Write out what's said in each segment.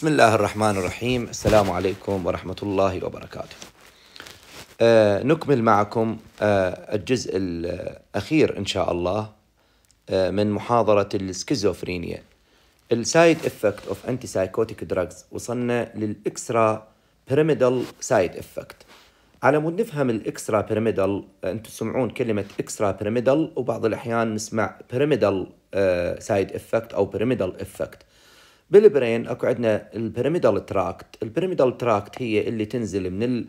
بسم الله الرحمن الرحيم السلام عليكم ورحمة الله وبركاته آه نكمل معكم آه الجزء الأخير إن شاء الله آه من محاضرة السكيزوفرينيا السايد افكت اوف انتي سايكوتيك دراجز وصلنا للاكسترا بيراميدال سايد افكت على مود نفهم الاكسترا بيراميدال آه، انتم تسمعون كلمه اكسترا بيراميدال وبعض الاحيان نسمع بيراميدال سايد افكت او بيراميدال افكت بالبرين اكو عندنا البيراميدال تراكت البيراميدال تراكت هي اللي تنزل من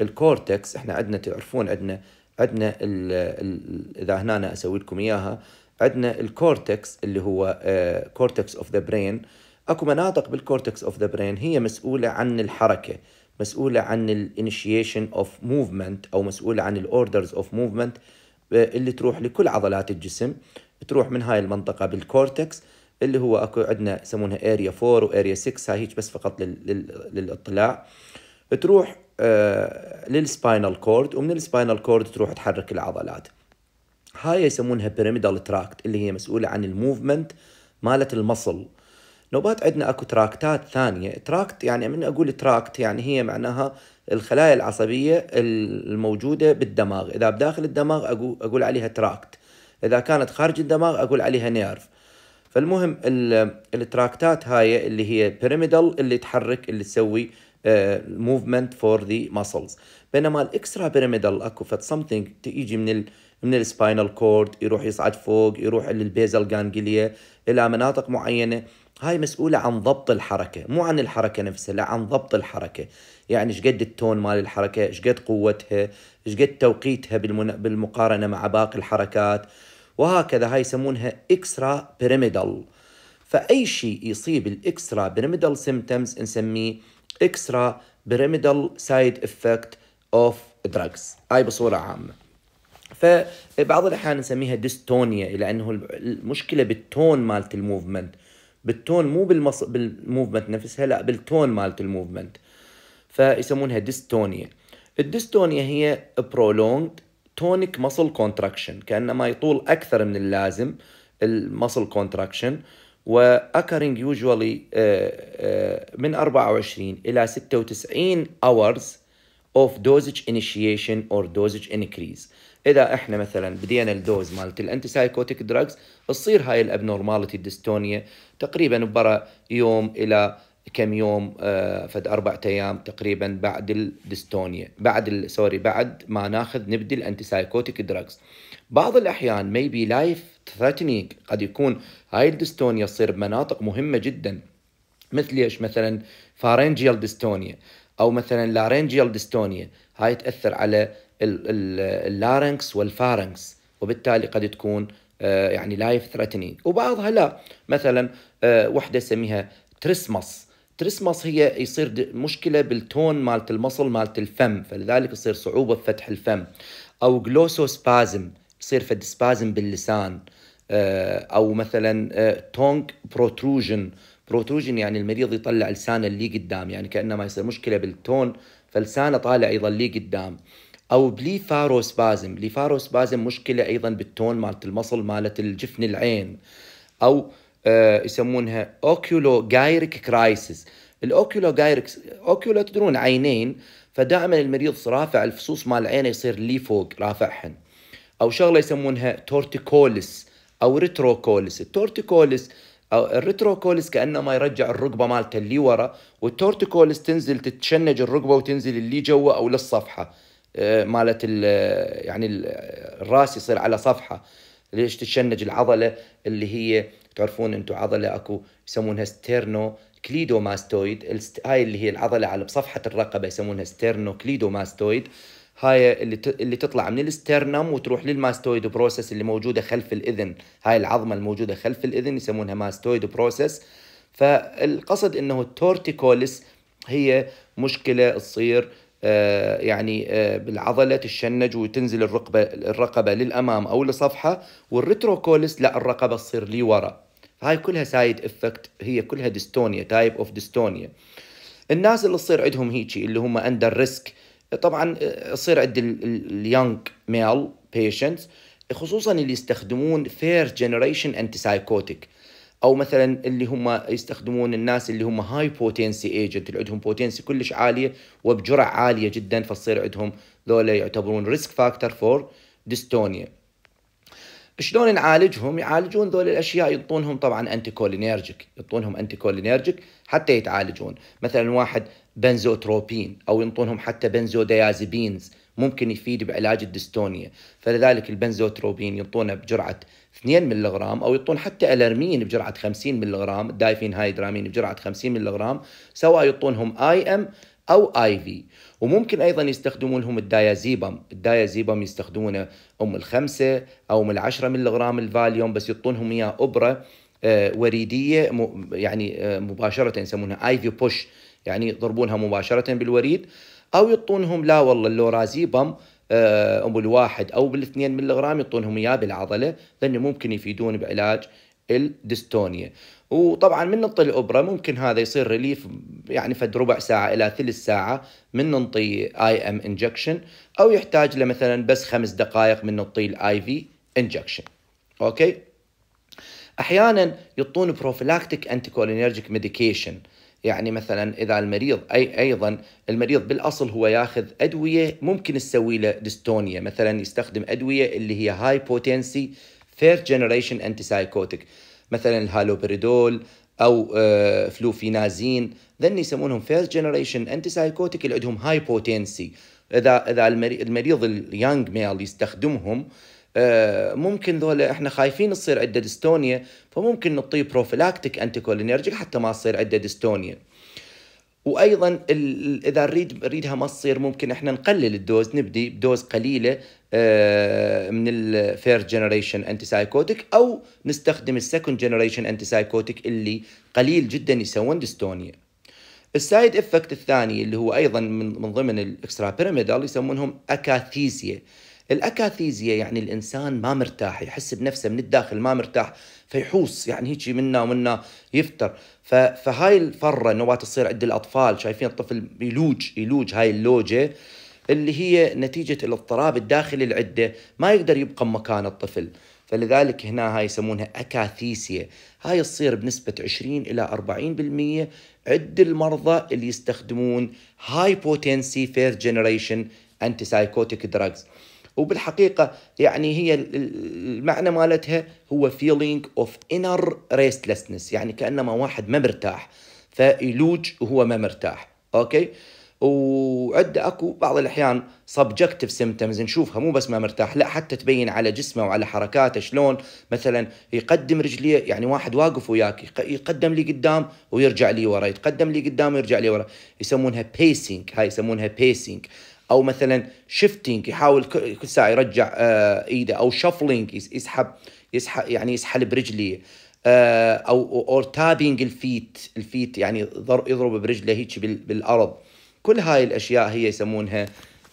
الكورتكس احنا عندنا تعرفون عندنا عندنا اذا هنا اسوي لكم اياها عندنا الكورتكس اللي هو آه، كورتكس اوف ذا برين اكو مناطق بالكورتكس اوف ذا برين هي مسؤوله عن الحركه مسؤوله عن الانيشيشن اوف موفمنت او مسؤوله عن الاوردرز اوف موفمنت اللي تروح لكل عضلات الجسم تروح من هاي المنطقه بالكورتكس اللي هو اكو عندنا يسمونها اريا 4 واريا 6 هاي هيك بس فقط للاطلاع تروح آه، للسباينال كورد ومن السباينال كورد تروح تحرك العضلات هاي يسمونها بيراميدال تراكت اللي هي مسؤولة عن الموفمنت مالت المصل نوبات عندنا اكو تراكتات ثانية تراكت يعني من اقول تراكت يعني هي معناها الخلايا العصبية الموجودة بالدماغ اذا بداخل الدماغ اقول عليها تراكت اذا كانت خارج الدماغ اقول عليها نيرف فالمهم التراكتات هاي اللي هي بيراميدال اللي تحرك اللي تسوي موفمنت فور ذا ماسلز بينما الاكسترا بيراميدال اكو فت سمثينج تيجي من ال من السباينال كورد يروح يصعد فوق يروح للبيزل جانجليا الى مناطق معينه هاي مسؤولة عن ضبط الحركة مو عن الحركة نفسها لا عن ضبط الحركة يعني شقد التون مال الحركة شقد قوتها شقد توقيتها بالمقارنة مع باقي الحركات وهكذا هاي يسمونها اكسترا بيراميدال فأي شيء يصيب الاكسترا بيراميدال سيمتومز نسميه اكسترا بيراميدال سايد افكت اوف دراجز هاي بصورة عامة فبعض الأحيان نسميها ديستونيا لأنه المشكلة بالتون مالت الموفمنت بالتون مو بالمص... بالموفمنت نفسها لا بالتون مالت الموفمنت فيسمونها ديستونيا الديستونيا هي prolonged تونيك ماسل كونتراكشن كانما يطول اكثر من اللازم المسل كونتراكشن واكرينج يوجوالي من 24 الى 96 اورز اوف دوزج انيشيشن اور دوزج انكريز اذا احنا مثلا بدينا الدوز مالت الانتي سايكوتيك دراجز تصير هاي الابنورماليتي الدستونيا تقريبا برا يوم الى كم يوم آه، فد أربعة أيام تقريبا بعد الدستونيا بعد سوري بعد ما ناخذ نبدي الأنتي سايكوتيك دراجز بعض الأحيان ميبي لايف ثريتنينج قد يكون هاي الدستونيا تصير بمناطق مهمة جدا مثل ايش مثلا فارنجيال دستونيا او مثلا لارنجيال دستونيا هاي تاثر على اللارنكس والفارنكس وبالتالي قد تكون آه، يعني لايف ثريتنينج وبعضها لا مثلا آه، وحده اسميها تريسماس ترسمص هي يصير مشكله بالتون مالت المصل مالت الفم فلذلك يصير صعوبه بفتح الفم او جلوسوسبازم يصير فد سبازم باللسان آه، او مثلا تونج بروتروجن بروتروجن يعني المريض يطلع لسانه اللي قدام يعني كانما يصير مشكله بالتون فلسانه طالع يظل قدام او بليفاروسبازم بليفاروسبازم مشكله ايضا بالتون مالت المصل مالت الجفن العين او آه، يسمونها اوكيولو جايريك كرايسيس الاوكيولو جايريك اوكيولو تدرون عينين فدائما المريض رافع الفصوص مال عينه يصير لي فوق رافعهن او شغله يسمونها تورتيكولس او ريتروكولس التورتيكولس او الريتروكولس كانه ما يرجع الركبه مالته اللي ورا والتورتيكولس تنزل تتشنج الركبه وتنزل اللي جوا او للصفحه آه، مالت يعني الراس يصير على صفحه ليش تتشنج العضله اللي هي تعرفون انتم عضله اكو يسمونها ستيرنو كليدوماستويد هاي اللي هي العضله على بصفحه الرقبه يسمونها ستيرنو كليدوماستويد هاي اللي اللي تطلع من الستيرنم وتروح للماستويد بروسس اللي موجوده خلف الاذن هاي العظمه الموجوده خلف الاذن يسمونها ماستويد بروسس فالقصد انه التورتيكولس هي مشكله تصير آه، يعني آه، بالعضلة تشنج وتنزل الرقبه الرقبه للامام او لصفحه والريتروكولس لا الرقبه تصير لورا هاي كلها سايد افكت هي كلها ديستونيا تايب اوف ديستونيا الناس اللي تصير عندهم هيجي اللي هم اندر ريسك طبعا آه، تصير عند اليونج ميل بيشنتس خصوصا اللي يستخدمون فير جنريشن انتي سايكوتيك او مثلا اللي هم يستخدمون الناس اللي هم هاي بوتنسي ايجنت اللي عندهم بوتنسي كلش عاليه وبجرعه عاليه جدا فتصير عندهم ذولا يعتبرون ريسك فاكتور فور ديستونيا شلون نعالجهم؟ يعالجون ذول الاشياء يعطونهم طبعا انتي كولينيرجيك، يعطونهم انتي كولينيرجيك حتى يتعالجون، مثلا واحد بنزوتروبين او ينطونهم حتى بنزوديازيبينز ممكن يفيد بعلاج الدستونيا، فلذلك البنزوتروبين ينطونه بجرعه 2 ملغرام او يعطون حتى الارمين بجرعه 50 ملغرام دايفين هايدرامين بجرعه 50 ملغرام سواء يعطونهم اي ام او اي في وممكن ايضا يستخدمون لهم الدايازيبام الدايازيبام يستخدمونه ام الخمسة او ام العشرة ملغرام الفاليوم بس يعطونهم اياه ابره آه، وريديه يعني آه، مباشره يسمونها اي في بوش يعني يضربونها مباشره بالوريد او يعطونهم لا والله اللورازيبام آه، ام الواحد او بالاثنين ملغرام يعطونهم اياه بالعضله لانه ممكن يفيدون بعلاج الدستونيا وطبعا من نطي الابره ممكن هذا يصير ريليف يعني فد ربع ساعه الى ثلث ساعه من ننطي اي ام انجكشن او يحتاج له مثلا بس خمس دقائق من نطي الاي في انجكشن اوكي احيانا يعطون بروفلاكتيك انتيكولينرجيك كولينرجيك ميديكيشن يعني مثلا اذا المريض اي ايضا المريض بالاصل هو ياخذ ادويه ممكن تسوي له ديستونيا مثلا يستخدم ادويه اللي هي هاي بوتنسي ثيرد جنريشن انتي سايكوتك مثلا الهالوبريدول او آه، فلوفينازين ذن يسمونهم فيرست جنريشن انتي سايكوتك اللي عندهم هاي بوتنسي اذا اذا المريض اليانج ميل يستخدمهم آه، ممكن ذولا احنا خايفين تصير عنده ديستونيا فممكن نعطيه بروفيلاكتيك انتيكولينرجيك حتى ما تصير عنده ديستونيا وايضا اذا نريد نريدها ما تصير ممكن احنا نقلل الدوز نبدي بدوز قليله آه، من الفيرست جنريشن انتي سايكوتيك او نستخدم السكند جنريشن انتي سايكوتيك اللي قليل جدا يسوون ديستونيا السايد افكت الثاني اللي هو ايضا من, من ضمن الاكسترا بيراميدال يسمونهم اكاثيزيا الاكاثيزيا يعني الانسان ما مرتاح يحس بنفسه من الداخل ما مرتاح فيحوس يعني هيك منا ومنا يفتر فهاي الفره نواة تصير عند الاطفال شايفين الطفل يلوج يلوج هاي اللوجه اللي هي نتيجه الاضطراب الداخلي العده ما يقدر يبقى مكان الطفل فلذلك هنا هاي يسمونها أكاثيسيا هاي تصير بنسبة 20 إلى 40% عد المرضى اللي يستخدمون هاي بوتنسي فيرست جنريشن أنتي سايكوتيك دراجز وبالحقيقة يعني هي المعنى مالتها هو feeling of inner restlessness يعني كأنما واحد ما مرتاح فيلوج وهو ما مرتاح أوكي وعد اكو بعض الاحيان subjective symptoms نشوفها مو بس ما مرتاح لا حتى تبين على جسمه وعلى حركاته شلون مثلا يقدم رجليه يعني واحد واقف وياك يقدم لي قدام ويرجع لي ورا يتقدم لي قدام ويرجع لي ورا يسمونها pacing هاي يسمونها pacing او مثلا شيفتنج يحاول كل ساعه يرجع آه، ايده او شفلينج يسحب يسحب يعني يسحب برجلي آه، او اور تابينج الفيت الفيت يعني يضرب برجله هيك بالارض كل هاي الاشياء هي يسمونها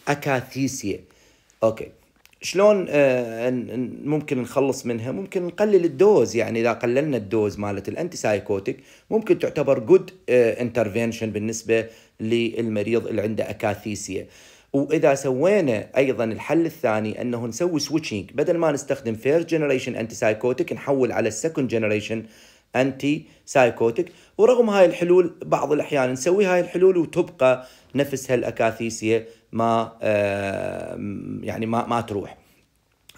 اكاثيسيا اوكي شلون آه، ممكن نخلص منها ممكن نقلل الدوز يعني اذا قللنا الدوز مالت الانتي سايكوتيك ممكن تعتبر جود انترفينشن بالنسبه للمريض اللي عنده اكاثيسيا واذا سوينا ايضا الحل الثاني انه نسوي سويتشنج بدل ما نستخدم فيرست جنريشن انتي سايكوتيك نحول على السكند جنريشن انتي سايكوتيك ورغم هاي الحلول بعض الاحيان نسوي هاي الحلول وتبقى نفس هالاكاثيسيه ما آه، يعني ما ما تروح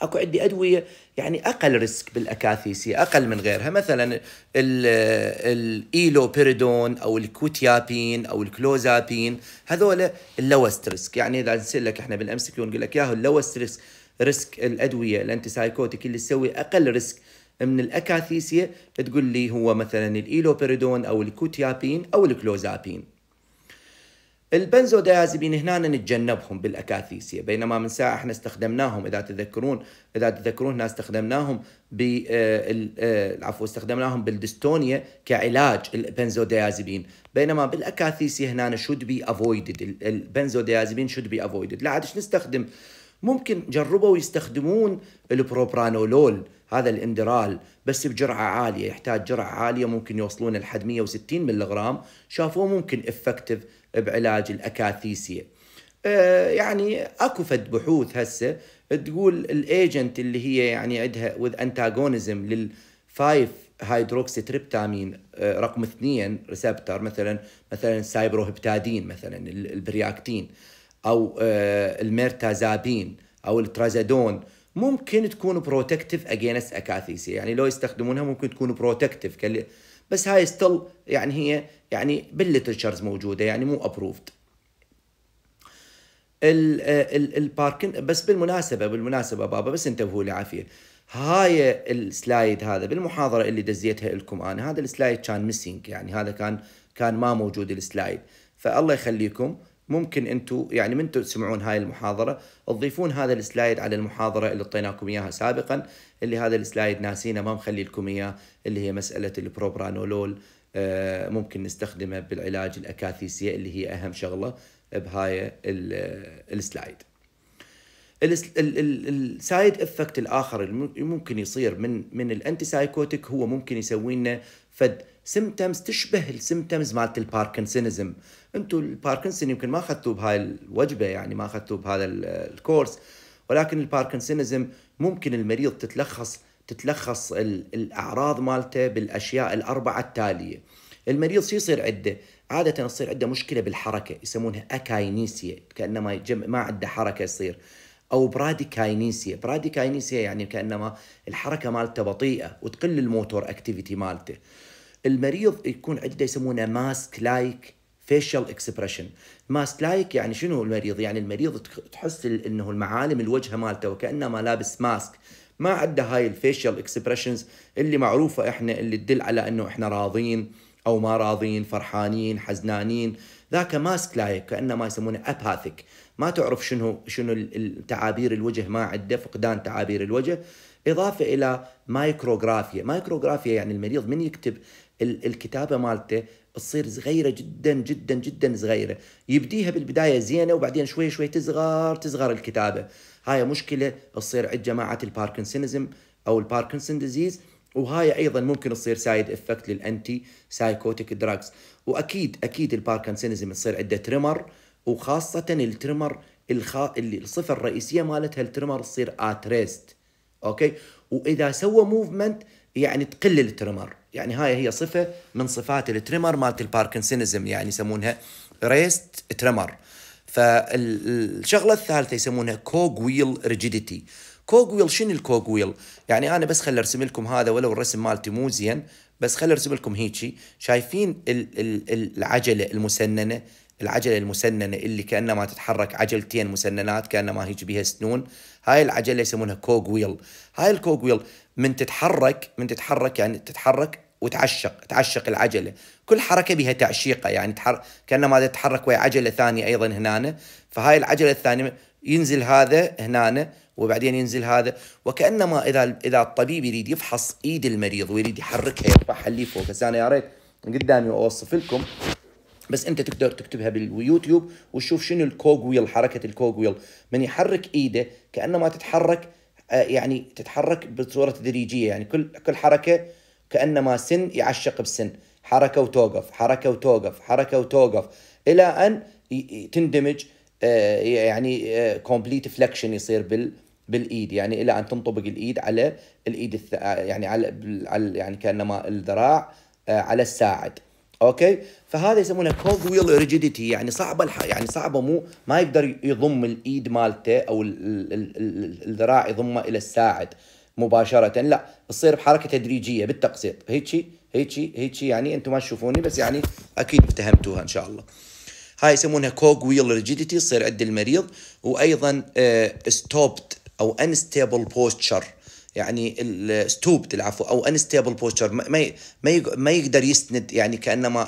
اكو عندي ادويه يعني اقل ريسك بالاكاثيسي اقل من غيرها مثلا الايلوبيريدون او الكوتيابين او الكلوزابين هذول اللوست ريسك يعني اذا نسال لك احنا بالامس كيو نقول لك ياهو اللوست ريسك ريسك الادويه الانتي سايكوتيك اللي تسوي اقل ريسك من الاكاثيسيه تقول لي هو مثلا الايلوبيريدون او الكوتيابين او الكلوزابين البنزوديازبين هنا نتجنبهم بالاكاثيسيا بينما من ساعه احنا استخدمناهم اذا تذكرون اذا تذكرون احنا استخدمناهم ب آه، آه، عفوا استخدمناهم بالدستونيا كعلاج البنزوديازبين بينما بالاكاثيسيا هنا شود بي افويدد البنزوديازبين شود بي افويدد لا عادش نستخدم ممكن جربوا يستخدمون البروبرانولول هذا الاندرال بس بجرعة عالية يحتاج جرعة عالية ممكن يوصلون لحد 160 ملغرام شافوه ممكن افكتيف بعلاج الاكاثيسيا آه، يعني اكو فد بحوث هسه تقول الايجنت اللي هي يعني عندها وذ انتاجونيزم للفايف هيدروكسي تريبتامين آه، رقم اثنين ريسبتر مثلا مثلا سايبروهبتادين مثلا البرياكتين او آه، الميرتازابين او الترازادون ممكن تكون بروتكتيف اجينست اكاثيسيا يعني لو يستخدمونها ممكن تكون بروتكتيف بس هاي ستيل يعني هي يعني بالليترشرز موجوده يعني مو ابروفد الباركن بس بالمناسبه بالمناسبه بابا بس انتبهوا لي عافيه هاي السلايد هذا بالمحاضره اللي دزيتها لكم انا هذا السلايد كان ميسينج يعني هذا كان كان ما موجود السلايد فالله يخليكم ممكن انتم يعني من تسمعون هاي المحاضره تضيفون هذا السلايد على المحاضره اللي اعطيناكم اياها سابقا اللي هذا السلايد ناسينا ما مخلي لكم اياه اللي هي مساله البروبرانولول آه، ممكن نستخدمه بالعلاج الاكاثيسيه اللي هي اهم شغله بهاي السلايد السايد افكت الاخر اللي ممكن يصير من من الانتي سايكوتيك هو ممكن يسوي لنا فد سيمتمز تشبه السيمتمز مالت الباركنسونزم انتم الباركنسون يمكن ما اخذتوه بهاي الوجبه يعني ما اخذتوه بهذا الكورس ولكن الباركنسونزم ممكن المريض تتلخص تتلخص الاعراض مالته بالاشياء الاربعه التاليه المريض شو يصير عنده عاده تصير عنده مشكله بالحركه يسمونها اكاينيسيا كانما جم... ما عنده حركه يصير او براديكاينيسيا براديكاينيسيا يعني كانما الحركه مالته بطيئه وتقل الموتور اكتيفيتي مالته المريض يكون عنده يسمونه ماسك لايك فيشل اكسبريشن ماسك لايك يعني شنو المريض يعني المريض تحس انه المعالم الوجه مالته وكانما لابس ماسك ما عندها هاي الفيشل اكسبريشنز اللي معروفه احنا اللي تدل على انه احنا راضين او ما راضين فرحانين حزنانين ذاك ماسك لايك كانه ما يسمونه اباثيك ما تعرف شنو شنو التعابير الوجه ما عنده فقدان تعابير الوجه اضافه الى مايكروغرافيا مايكروغرافيا يعني المريض من يكتب الكتابه مالته تصير صغيرة جدا جدا جدا صغيرة يبديها بالبداية زينة وبعدين شوي شوي تصغر تصغر الكتابة هاي مشكله تصير عند جماعه الباركنسونزم او الباركنسون ديزيز وهاي ايضا ممكن تصير سايد افكت للانتي سايكوتيك دراجز واكيد اكيد الباركنسونزم تصير عنده تريمر وخاصه التريمر الخا... الصفه الرئيسيه مالتها التريمر تصير اتريست اوكي واذا سوى موفمنت يعني تقل التريمر يعني هاي هي صفه من صفات التريمر مالت الباركنسونزم يعني يسمونها ريست تريمر فالشغله الثالثه يسمونها كوغ ويل ريجيديتي كوغ ويل شنو الكوغ ويل يعني انا بس خل ارسم لكم هذا ولو الرسم مالتي مو زين بس خل ارسم لكم هيجي شايفين العجله المسننه العجلة المسننة اللي كأنما تتحرك عجلتين مسننات كأنما هيك بها سنون هاي العجلة يسمونها كوغ ويل هاي الكوغ ويل من تتحرك من تتحرك يعني تتحرك وتعشق تعشق العجله كل حركه بها تعشيقه يعني تحر... كانما تتحرك ويا عجله ثانيه ايضا هنا فهاي العجله الثانيه ينزل هذا هنا وبعدين ينزل هذا وكانما اذا اذا الطبيب يريد يفحص ايد المريض ويريد يحركها يرفعها اللي فوق انا يا ريت قدامي واوصف لكم بس انت تقدر تكتبها باليوتيوب وتشوف شنو الكوغ ويل حركه الكوغ ويل من يحرك ايده كانما تتحرك آه، يعني تتحرك بصوره تدريجيه يعني كل كل حركه كأنما سن يعشق بسن حركة وتوقف حركة وتوقف حركة وتوقف إلى أن تندمج آه، يعني كومبليت آه، فلكشن يصير بال بالايد يعني الى ان تنطبق الايد على الايد الث... يعني على يعني كانما الذراع آه، على الساعد اوكي فهذا يسمونه كولد ويل ريجيديتي يعني صعبه الح... يعني صعبه مو ما يقدر يضم الايد مالته او الذراع يضمه الى الساعد مباشره لا تصير بحركه تدريجيه بالتقسيط هيك هيك هيك يعني انتم ما تشوفوني بس يعني اكيد افتهمتوها ان شاء الله هاي يسمونها كوغ ويل ريجيديتي تصير عند المريض وايضا ستوبت آه، او انستيبل بوستشر يعني الستوبت العفو او انستيبل بوستشر ما ما يقدر يسند يعني كانما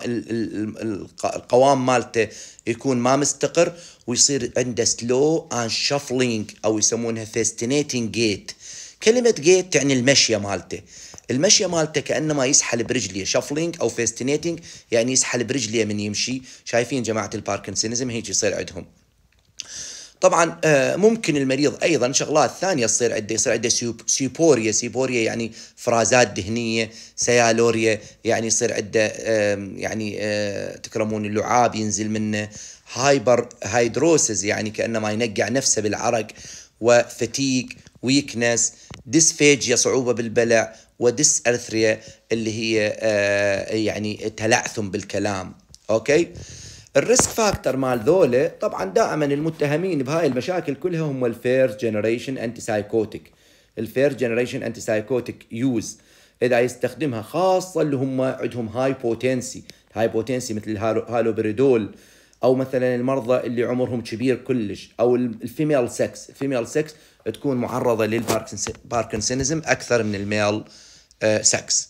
القوام مالته يكون ما مستقر ويصير عنده سلو ان شفلينج او يسمونها فيستينيتنج جيت كلمة جيت تعني المشية مالته المشية مالته كأنما يسحل برجليه شفلينج أو فيستينيتنج يعني يسحل برجليه من يمشي شايفين جماعة الباركنسونيزم هيك يصير عندهم طبعا آه، ممكن المريض ايضا شغلات ثانيه تصير عنده يصير عنده سيبوريا سيبوريا يعني افرازات دهنيه سيالوريا يعني يصير عنده يعني آه، تكرمون اللعاب ينزل منه هايبر هايدروسز يعني كانما ينقع نفسه بالعرق وفتيك ويكنس ديسفيجيا صعوبة بالبلع وديس أرثريا اللي هي آه، يعني تلعثم بالكلام أوكي الريسك فاكتور مال ذولا طبعا دائما المتهمين بهاي المشاكل كلها هم الفيرست جنريشن انتي سايكوتيك الفيرست جنريشن انتي سايكوتيك يوز اذا يستخدمها خاصه اللي هم عندهم هاي بوتنسي هاي بوتنسي مثل الهالوبريدول او مثلا المرضى اللي عمرهم كبير كلش او الفيميل سكس الفيميل سكس تكون معرضه للباركنسونزم اكثر من الميل آه، سكس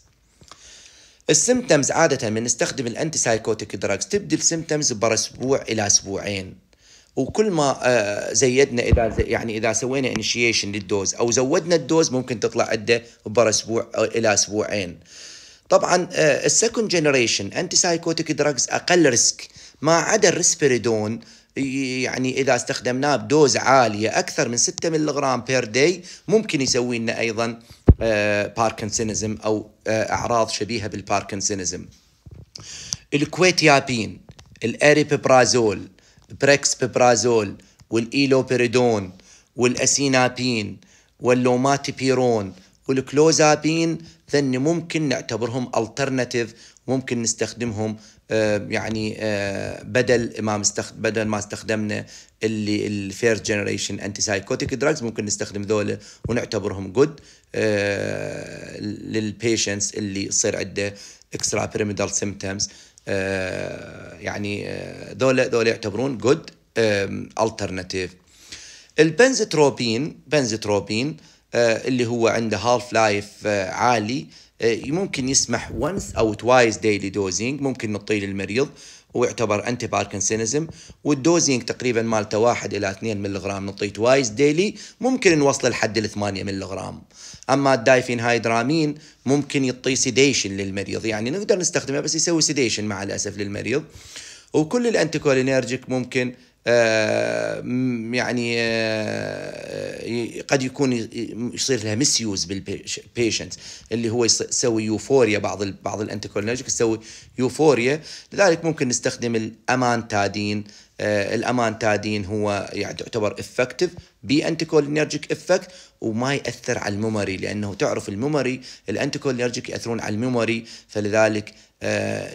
السيمتمز عادة من نستخدم الانتي سايكوتيك دراجز تبدي السيمتمز بر اسبوع الى اسبوعين وكل ما آه، زيدنا اذا يعني اذا سوينا انيشيشن للدوز او زودنا الدوز ممكن تطلع عده بر اسبوع آه، الى اسبوعين. طبعا السكند جنريشن انتي سايكوتيك دراجز اقل ريسك ما عدا الريسبيريدون يعني اذا استخدمناه بدوز عاليه اكثر من 6 ملغرام بير داي ممكن يسوي لنا ايضا باركنسونزم آه، او آه، اعراض شبيهه بالباركنسونزم الكويتيابين الاريببرازول بريكس ببرازول والايلوبيريدون والاسينابين واللوماتيبيرون والكلوزابين ذن ممكن نعتبرهم الترناتيف ممكن نستخدمهم آه، يعني آه، بدل ما بدل ما استخدمنا اللي الفيرست جنريشن انتي سايكوتيك دراجز ممكن نستخدم ذولا ونعتبرهم جود آه، للبيشنتس اللي يصير عنده اكسترا بيراميدال سيمتومز يعني ذولا ذولا يعتبرون جود الترناتيف البنزتروبين بنزتروبين اللي هو عنده هالف لايف عالي آه، ممكن يسمح وانس او توايز ديلي دوزينج ممكن نعطيه للمريض ويعتبر انتي باركنسونزم والدوزينج تقريبا مالته 1 الى 2 ملغ نعطيه توايز ديلي ممكن نوصله لحد ال 8 ملغ اما الدايفين هايدرامين ممكن يعطي سيديشن للمريض يعني نقدر نستخدمه بس يسوي سيديشن مع الاسف للمريض وكل الانتيكولينرجيك ممكن آه، يعني آه، قد يكون يصير لها مسيوز بالبيشنت اللي هو يسوي يوفوريا بعض بعض الانتيكولوجيك يسوي يوفوريا لذلك ممكن نستخدم الامانتادين آه، الامانتادين هو يعني تعتبر افكتيف بي انتيكولينرجيك افكت وما ياثر على الميموري لانه تعرف الميموري الانتيكولينرجيك ياثرون على الميموري فلذلك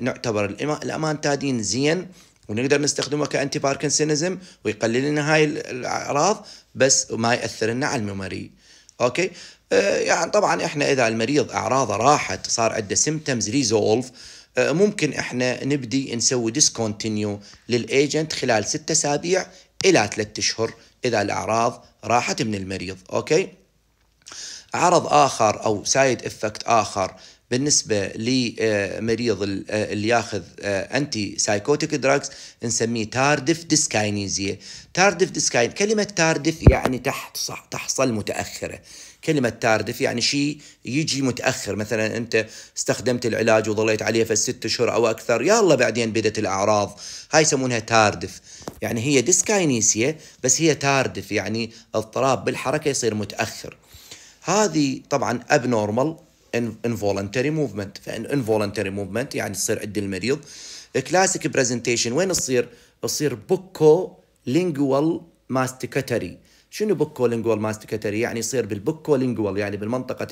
نعتبر الامانتادين زين ونقدر نستخدمه كأنتي باركنسونزم ويقلل لنا هاي الأعراض بس ما يأثر لنا على الميموري أوكي آه، يعني طبعا احنا اذا المريض اعراضه راحت صار عنده سيمتمز ريزولف آه، ممكن احنا نبدي نسوي ديسكونتينيو للايجنت خلال ستة اسابيع الى ثلاثة اشهر اذا الاعراض راحت من المريض اوكي عرض اخر او سايد افكت اخر بالنسبة لمريض آه، آه، اللي ياخذ انتي سايكوتيك دراجز نسميه تاردف ديسكاينيزيا تاردف ديسكاين كلمة تاردف يعني تحت تحصل متأخرة كلمة تاردف يعني شيء يجي متأخر مثلا أنت استخدمت العلاج وظليت عليه في الست شهور أو أكثر يلا بعدين بدت الأعراض هاي يسمونها تاردف يعني هي ديسكاينيسيا بس هي تاردف يعني اضطراب بالحركة يصير متأخر هذه طبعا ابنورمال involuntary movement فان involuntary movement يعني تصير عند المريض كلاسيك برزنتيشن وين تصير؟ تصير بوكو لينجوال ماستيكاتري شنو بوكو لينجوال ماستيكاتري؟ يعني يصير بالبوكو لينجوال يعني بالمنطقة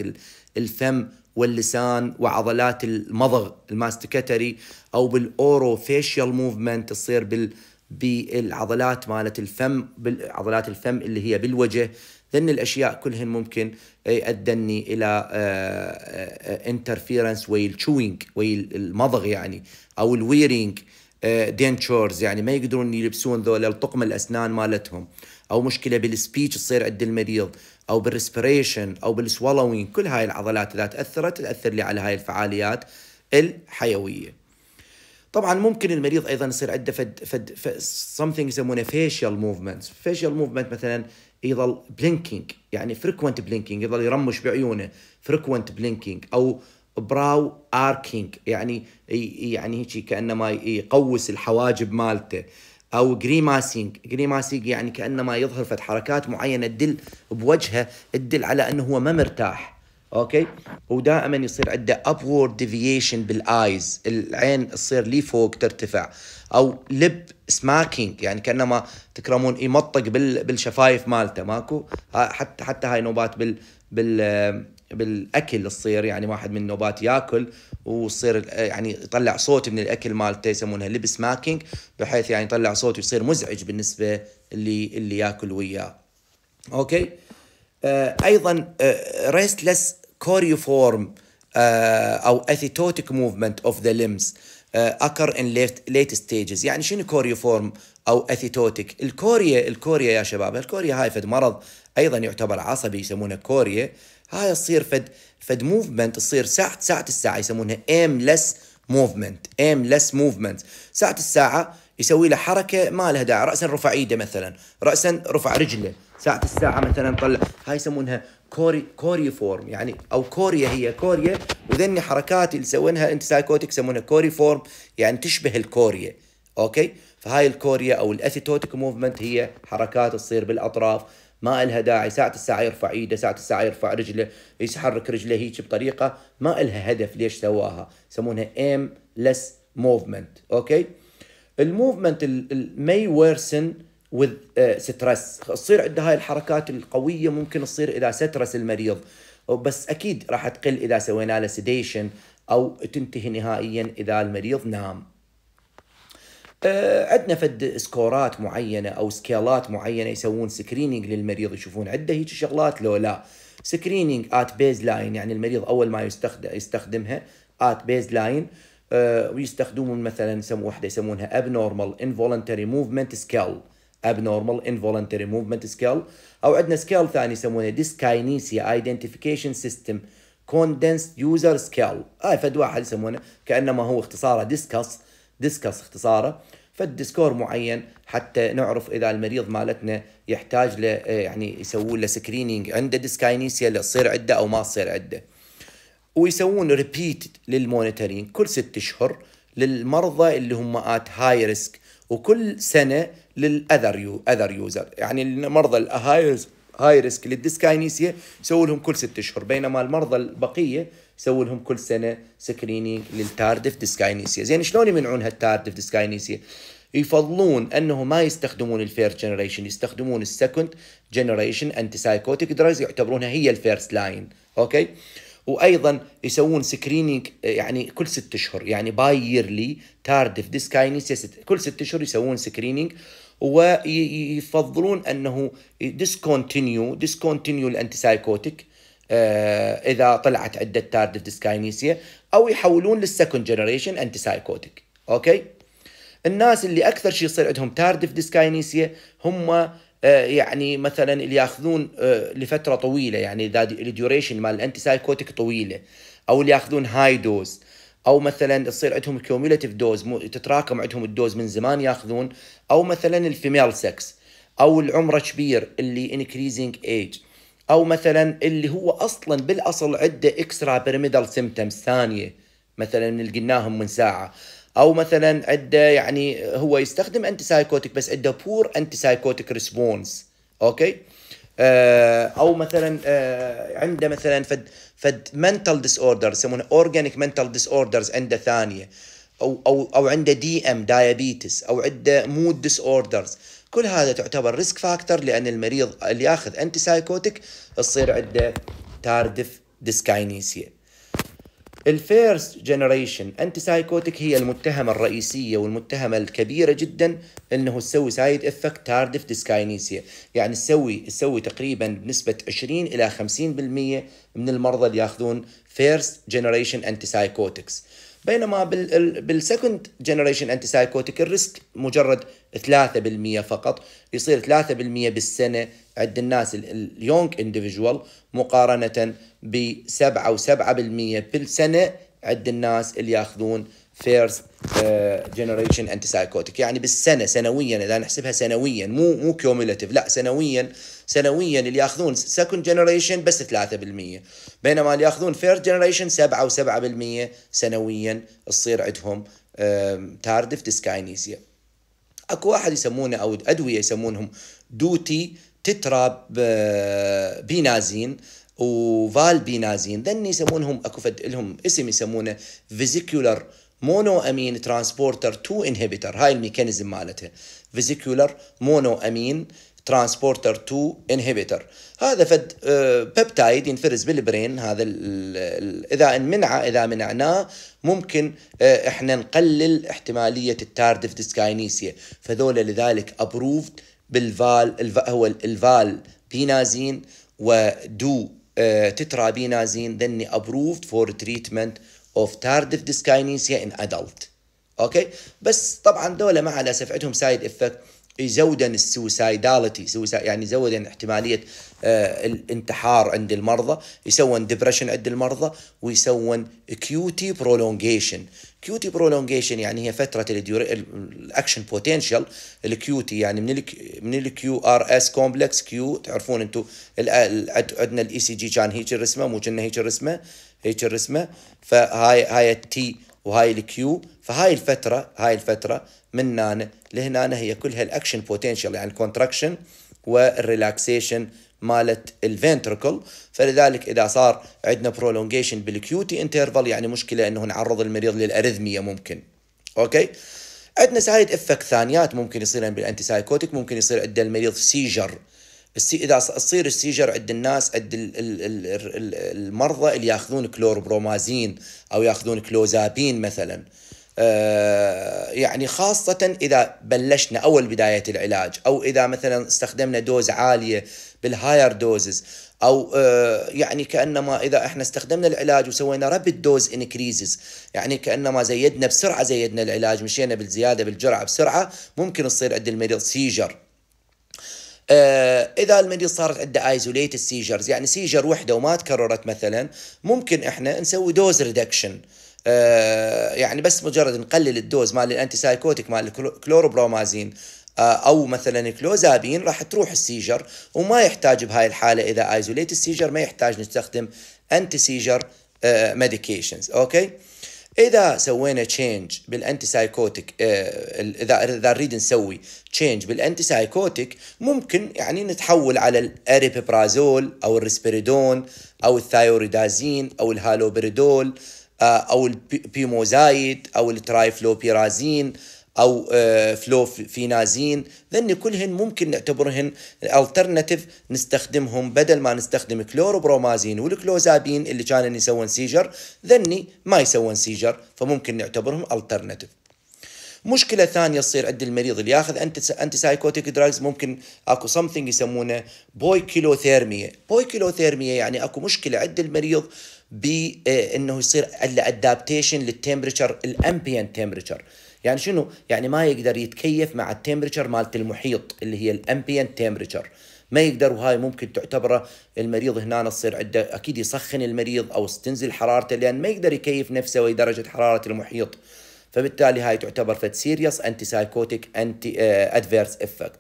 الفم واللسان وعضلات المضغ الماستيكاتري او بالاورو فيشيال موفمنت تصير بال بالعضلات مالت الفم بالعضلات الفم اللي هي بالوجه لان الاشياء كلهن ممكن آه، يأدني الى انترفيرنس آه، آه، ويل تشوينج ويل المضغ يعني او الويرينج دينتشورز يعني ما يقدرون يلبسون ذول الطقم الاسنان مالتهم او مشكله بالسبيتش تصير عند المريض او بالريسبريشن او بالسوالوين كل هاي العضلات اذا تاثرت تاثر لي على هاي الفعاليات الحيويه طبعا ممكن المريض ايضا يصير عنده فد فد something يسمونه facial movements facial movement مثلا يظل بلينكينج يعني فريكونت بلينكينج يظل يرمش بعيونه فريكونت بلينكينج او براو اركينج يعني يعني هيك كانما يقوس الحواجب مالته او جريماسينج جريماسينج يعني كانما يظهر فت حركات معينه تدل بوجهه تدل على انه هو ما مرتاح اوكي ودائما يصير عنده ابورد ديفيشن بالايز العين تصير لي فوق ترتفع او لب سماكينج يعني كانما تكرمون يمطق إيه، بالشفايف مالته ماكو حتى حتى هاي نوبات بال بال بالاكل تصير يعني واحد من النوبات ياكل وتصير يعني يطلع صوت من الاكل مالته يسمونها لب سماكينج بحيث يعني يطلع صوت ويصير مزعج بالنسبه اللي اللي ياكل وياه اوكي آه ايضا ريستلس آه، كوريوفورم آه، او اثيتوتيك موفمنت اوف ذا ليمز اكر ان ليت ستيجز يعني شنو كوريوفورم او اثيتوتيك الكوريا الكوريا يا شباب الكوريا هاي فد مرض ايضا يعتبر عصبي يسمونه كوريا هاي تصير فد فد موفمنت تصير ساعة ساعة الساعة يسمونها aimless موفمنت aimless موفمنت ساعة الساعة يسوي له حركة ما لها داعي رأسا رفع ايده مثلا رأسا رفع رجله ساعة الساعة مثلا طلع هاي يسمونها كوري كوري فورم يعني او كوريا هي كوريا وذني حركات اللي يسوونها انت سايكوتك يسمونها كوري فورم يعني تشبه الكوريا اوكي فهاي الكوريا او الاثيتوتيك موفمنت هي حركات تصير بالاطراف ما لها داعي ساعة الساعة يرفع ايده ساعة الساعة يرفع رجله يحرك رجله هيك بطريقة ما لها هدف ليش سواها يسمونها لس موفمنت اوكي الموفمنت المي ويرسن وذ ستريس uh, تصير عندها هاي الحركات القويه ممكن تصير اذا سترس المريض بس اكيد راح تقل اذا سوينا له سيديشن او تنتهي نهائيا اذا المريض نام آه، عندنا فد سكورات معينه او سكيلات معينه يسوون سكرينينج للمريض يشوفون عنده هيك شغلات لو لا سكرينينج ات بيز لاين يعني المريض اول ما يستخدم يستخدمها ات بيز لاين ويستخدمون مثلا سمو واحده يسمونها ابنورمال انفولنتري موفمنت سكيل abnormal involuntary movement scale او عندنا سكيل ثاني يسمونه dyskinesia identification system condensed user scale هاي فد واحد يسمونه كانما هو اختصاره ديسكس ديسكس اختصاره فالديسكور معين حتى نعرف اذا المريض مالتنا يحتاج له آه، يعني يسوون له سكرينينج عنده ديسكاينيسيا تصير عنده او ما تصير عنده ويسوون ريبيت للمونيتورينج كل ست اشهر للمرضى اللي هم ات هاي ريسك وكل سنه للاذر يو اذر يوزر يعني المرضى الهايرز هاي ريسك للديسكاينيسيا سووا لهم كل ست اشهر بينما المرضى البقيه سووا لهم كل سنه سكرينينج للتاردف ديسكاينيسيا زين شلون يمنعون هالتاردف ديسكاينيسيا يفضلون انه ما يستخدمون الفيرست جنريشن يستخدمون السكند جنريشن انتي سايكوتيك درايز يعتبرونها هي الفيرست لاين اوكي وايضا يسوون سكرينينج يعني كل ست اشهر يعني باي ييرلي تاردف ديسكاينيسيا كل ست اشهر يسوون سكرينينج ويفضلون انه ديسكونتينيو ديسكونتينيو الانتي سايكوتيك اذا طلعت عده تاردف ديسكاينيسيا او يحولون للسكند جنريشن انتي سايكوتيك اوكي الناس اللي اكثر شيء يصير عندهم تاردف ديسكاينيسيا هم آه، يعني مثلا اللي ياخذون آه، لفتره طويله يعني ذا الديوريشن مال الانتي سايكوتيك طويله او اللي ياخذون هاي دوز او مثلا تصير عندهم كيوميوليتيف دوز مو تتراكم عندهم الدوز من زمان ياخذون او مثلا الفيميل سكس او العمر كبير اللي انكريزنج ايج او مثلا اللي هو اصلا بالاصل عنده اكسترا بيراميدال سيمتمز ثانيه مثلا اللي قلناهم من ساعه او مثلا عنده يعني هو يستخدم انتي سايكوتيك بس عنده بور انتي سايكوتيك ريسبونس اوكي آه، او مثلا آه، عنده مثلا فد فد منتال ديس اوردر يسمونه اورجانيك منتال ديس اوردرز عنده ثانيه او او او عنده دي ام دايابيتس او عنده مود ديس اوردرز كل هذا تعتبر ريسك فاكتور لان المريض اللي ياخذ انتي سايكوتيك تصير عنده تاردف ديسكاينيسيا الفيرست جنريشن انتي سايكوتيك هي المتهمه الرئيسيه والمتهمه الكبيره جدا انه تسوي سايد افكت تاردف ديسكاينيسيا يعني تسوي تسوي تقريبا بنسبه 20 الى 50% من المرضى اللي ياخذون فيرست جنريشن انتي سايكوتكس بينما بالسكند جنريشن انتي سايكوتيك الريسك مجرد 3% فقط يصير 3% بالسنه عند الناس اليونج انديفيدوال مقارنه ب 7 و 7% بالسنه عند الناس اللي ياخذون فيرست جنريشن انتي سايكوتيك يعني بالسنه سنويا اذا نحسبها سنويا مو مو كيوميلاتيف لا سنويا سنويا اللي ياخذون سكند جنريشن بس 3% بينما اللي ياخذون فيرست جنريشن 7 و7% سنويا تصير عندهم تاردف ديسكاينيزيا اكو واحد يسمونه او ادويه يسمونهم دوتي تتراب آه، بينازين وفالبينازين ذني يسمونهم اكو فد لهم اسم يسمونه فيزيكولر مونو امين ترانسبورتر 2 انهبيتر هاي الميكانيزم مالتها فيزيكولر مونو امين ترانسبورتر 2 انهبيتر هذا فد بيبتايد آه، ينفرز بالبرين هذا اذا انمنعه اذا منعناه ممكن آه، احنا نقلل احتماليه التاردف ديسكاينيسيا فذولا لذلك ابروفد بالفال هو الفال بينازين ودو تترا بينازين ذني ابروفد فور تريتمنت اوف تاردف ديسكاينيسيا ان ادلت اوكي بس طبعا دولة مع الاسف عندهم سايد افكت يزودا السوسايداليتي يعني يزودن احتماليه آه، الانتحار عند المرضى يسوون ديبرشن عند المرضى ويسوون كيوتي برولونجيشن كيوتي برولونجيشن يعني هي فتره الاكشن بوتنشال الكيوتي يعني من الك من الكيو ار اس كومبلكس كيو تعرفون انتم عندنا الاي سي e جي كان هيك الرسمه مو كنا هيك الرسمه هيك الرسمه فهاي هاي التي وهاي الكيو فهاي الفتره هاي الفتره من هنا لهنا هي كلها الاكشن بوتنشال يعني الكونتراكشن والريلاكسيشن مالت الفنتركل فلذلك اذا صار عندنا برولونجيشن بالكيوتي انترفال يعني مشكله انه نعرض المريض للارثميه ممكن اوكي عندنا سايد افكت ثانيات ممكن يصير بالانتسايكوتيك ممكن يصير عند المريض سيجر السي اذا تصير السيجر عند الناس عند ال ال ال المرضى اللي ياخذون كلوربرومازين او ياخذون كلوزابين مثلا آه، يعني خاصة إذا بلشنا أول بداية العلاج أو إذا مثلا استخدمنا دوز عالية بالهاير دوزز أو آه، يعني كأنما إذا إحنا استخدمنا العلاج وسوينا رابد دوز انكريزز يعني كأنما زيدنا بسرعة زيدنا العلاج مشينا بالزيادة بالجرعة بسرعة ممكن تصير عند المريض سيجر آه، اذا المريض صارت عنده ايزوليتد سيجرز يعني سيجر وحده وما تكررت مثلا ممكن احنا نسوي دوز ريدكشن آه، يعني بس مجرد نقلل الدوز مال الانتي سايكوتيك مال الكلوروبرومازين آه، او مثلا كلوزابين راح تروح السيجر وما يحتاج بهاي الحاله اذا ايزوليت السيجر ما يحتاج نستخدم انتي سيجر ميديكيشنز اوكي اذا سوينا تشينج بالانتي سايكوتيك اذا اذا نريد نسوي تشينج بالانتي سايكوتيك ممكن يعني نتحول على الاريبرازول او الريسبيريدون او الثايوريدازين او الهالوبريدول آه، او البيموزايد او الترايفلوبيرازين او آه، فلوفينازين ذن كلهن ممكن نعتبرهن الترناتيف نستخدمهم بدل ما نستخدم كلوروبرومازين والكلوزابين اللي كان يسوون سيجر ذني ما يسوون سيجر فممكن نعتبرهم الترناتيف مشكلة ثانية تصير عند المريض اللي ياخذ انتي سايكوتيك دراجز ممكن اكو سمثينج يسمونه بويكيلوثيرمية، بويكيلوثيرمية يعني اكو مشكلة عند المريض بانه آه، يصير ادابتيشن للتمبرتشر الامبيانت تمبرتشر يعني شنو يعني ما يقدر يتكيف مع التمبرتشر مالت المحيط اللي هي الامبيانت تمبرتشر ما يقدر وهاي ممكن تعتبره المريض هنا تصير عنده اكيد يسخن المريض او تنزل حرارته لان ما يقدر يكيف نفسه ويا درجه حراره المحيط فبالتالي هاي تعتبر فت سيريس انتي سايكوتيك انتي ادفيرس افكت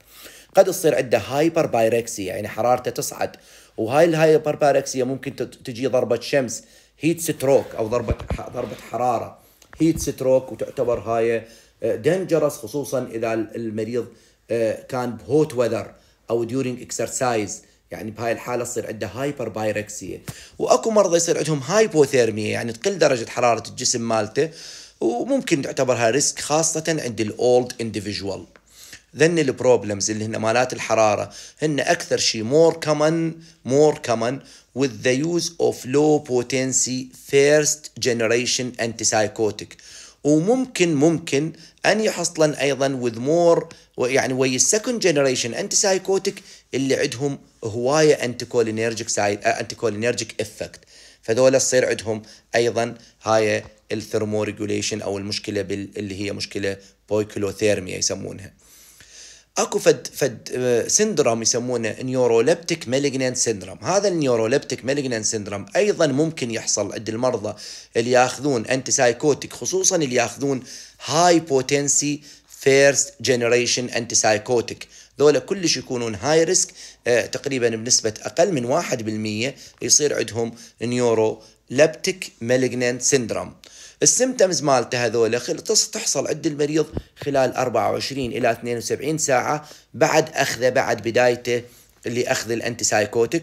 قد تصير عنده هايبر بايركسي يعني حرارته تصعد وهاي الهايبرباركسيا ممكن تجي ضربه شمس هيت ستروك او ضربه ضربه حراره هيت ستروك وتعتبر هاي دنجرس آه، خصوصا اذا المريض آه، كان بهوت وذر او ديورينج اكسرسايز يعني بهاي الحالة تصير عنده هايبر بايركسية وأكو مرضى يصير عندهم هايبوثيرميا يعني تقل درجة حرارة الجسم مالته وممكن تعتبرها ريسك خاصة عند الأولد individual ذن البروبلمز اللي هن مالات الحراره هن اكثر شيء مور كومن مور كومن with the use of low potency first generation antipsychotic وممكن ممكن ان يحصلن ايضا with more يعني ويا second جنريشن antipsychotic اللي عندهم هوايه anticholinergic side سايد آه، anticholinergic effect فذولا تصير عندهم ايضا هاي الثرموريجوليشن او المشكله بال... اللي هي مشكله بويكلوثيرميا يسمونها اكو فد فد آه، سندروم يسمونه نيوروليبتيك مالجنان سندروم هذا النيوروليبتيك مالجنان سندروم ايضا ممكن يحصل عند المرضى اللي ياخذون انتي سايكوتيك خصوصا اللي ياخذون هاي بوتنسي فيرست جنريشن انتي سايكوتيك ذولا كلش يكونون هاي آه، ريسك تقريبا بنسبه اقل من 1% يصير عندهم نيوروليبتيك مالجنان سندروم السيمتمز مالته هذول تحصل عند المريض خلال 24 الى 72 ساعه بعد اخذه بعد بدايته اللي اخذ الانتي سايكوتيك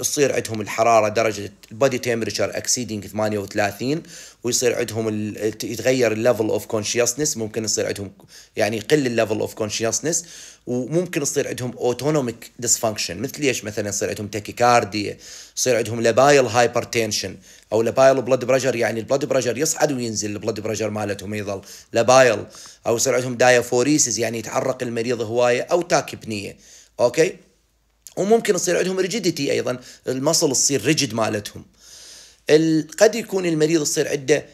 تصير عندهم الحراره درجه البادي تمبرتشر اكسيدنج 38 ويصير عندهم يتغير الليفل اوف كونشيسنس ممكن يصير عندهم يعني يقل الليفل اوف كونشيسنس وممكن يصير عندهم اوتونوميك ديسفانكشن مثل ايش مثلا يصير عندهم تاكيكارديا يصير عندهم هايبر هايبرتنشن او لابايل بلاد بريشر يعني البلاد بريشر يصعد وينزل البلاد بريشر مالتهم يظل لابايل او يصير عندهم دايافوريسز يعني يتعرق المريض هوايه او بنيه اوكي وممكن تصير عندهم ريجيديتي ايضا المصل تصير ريجد مالتهم قد يكون المريض يصير عنده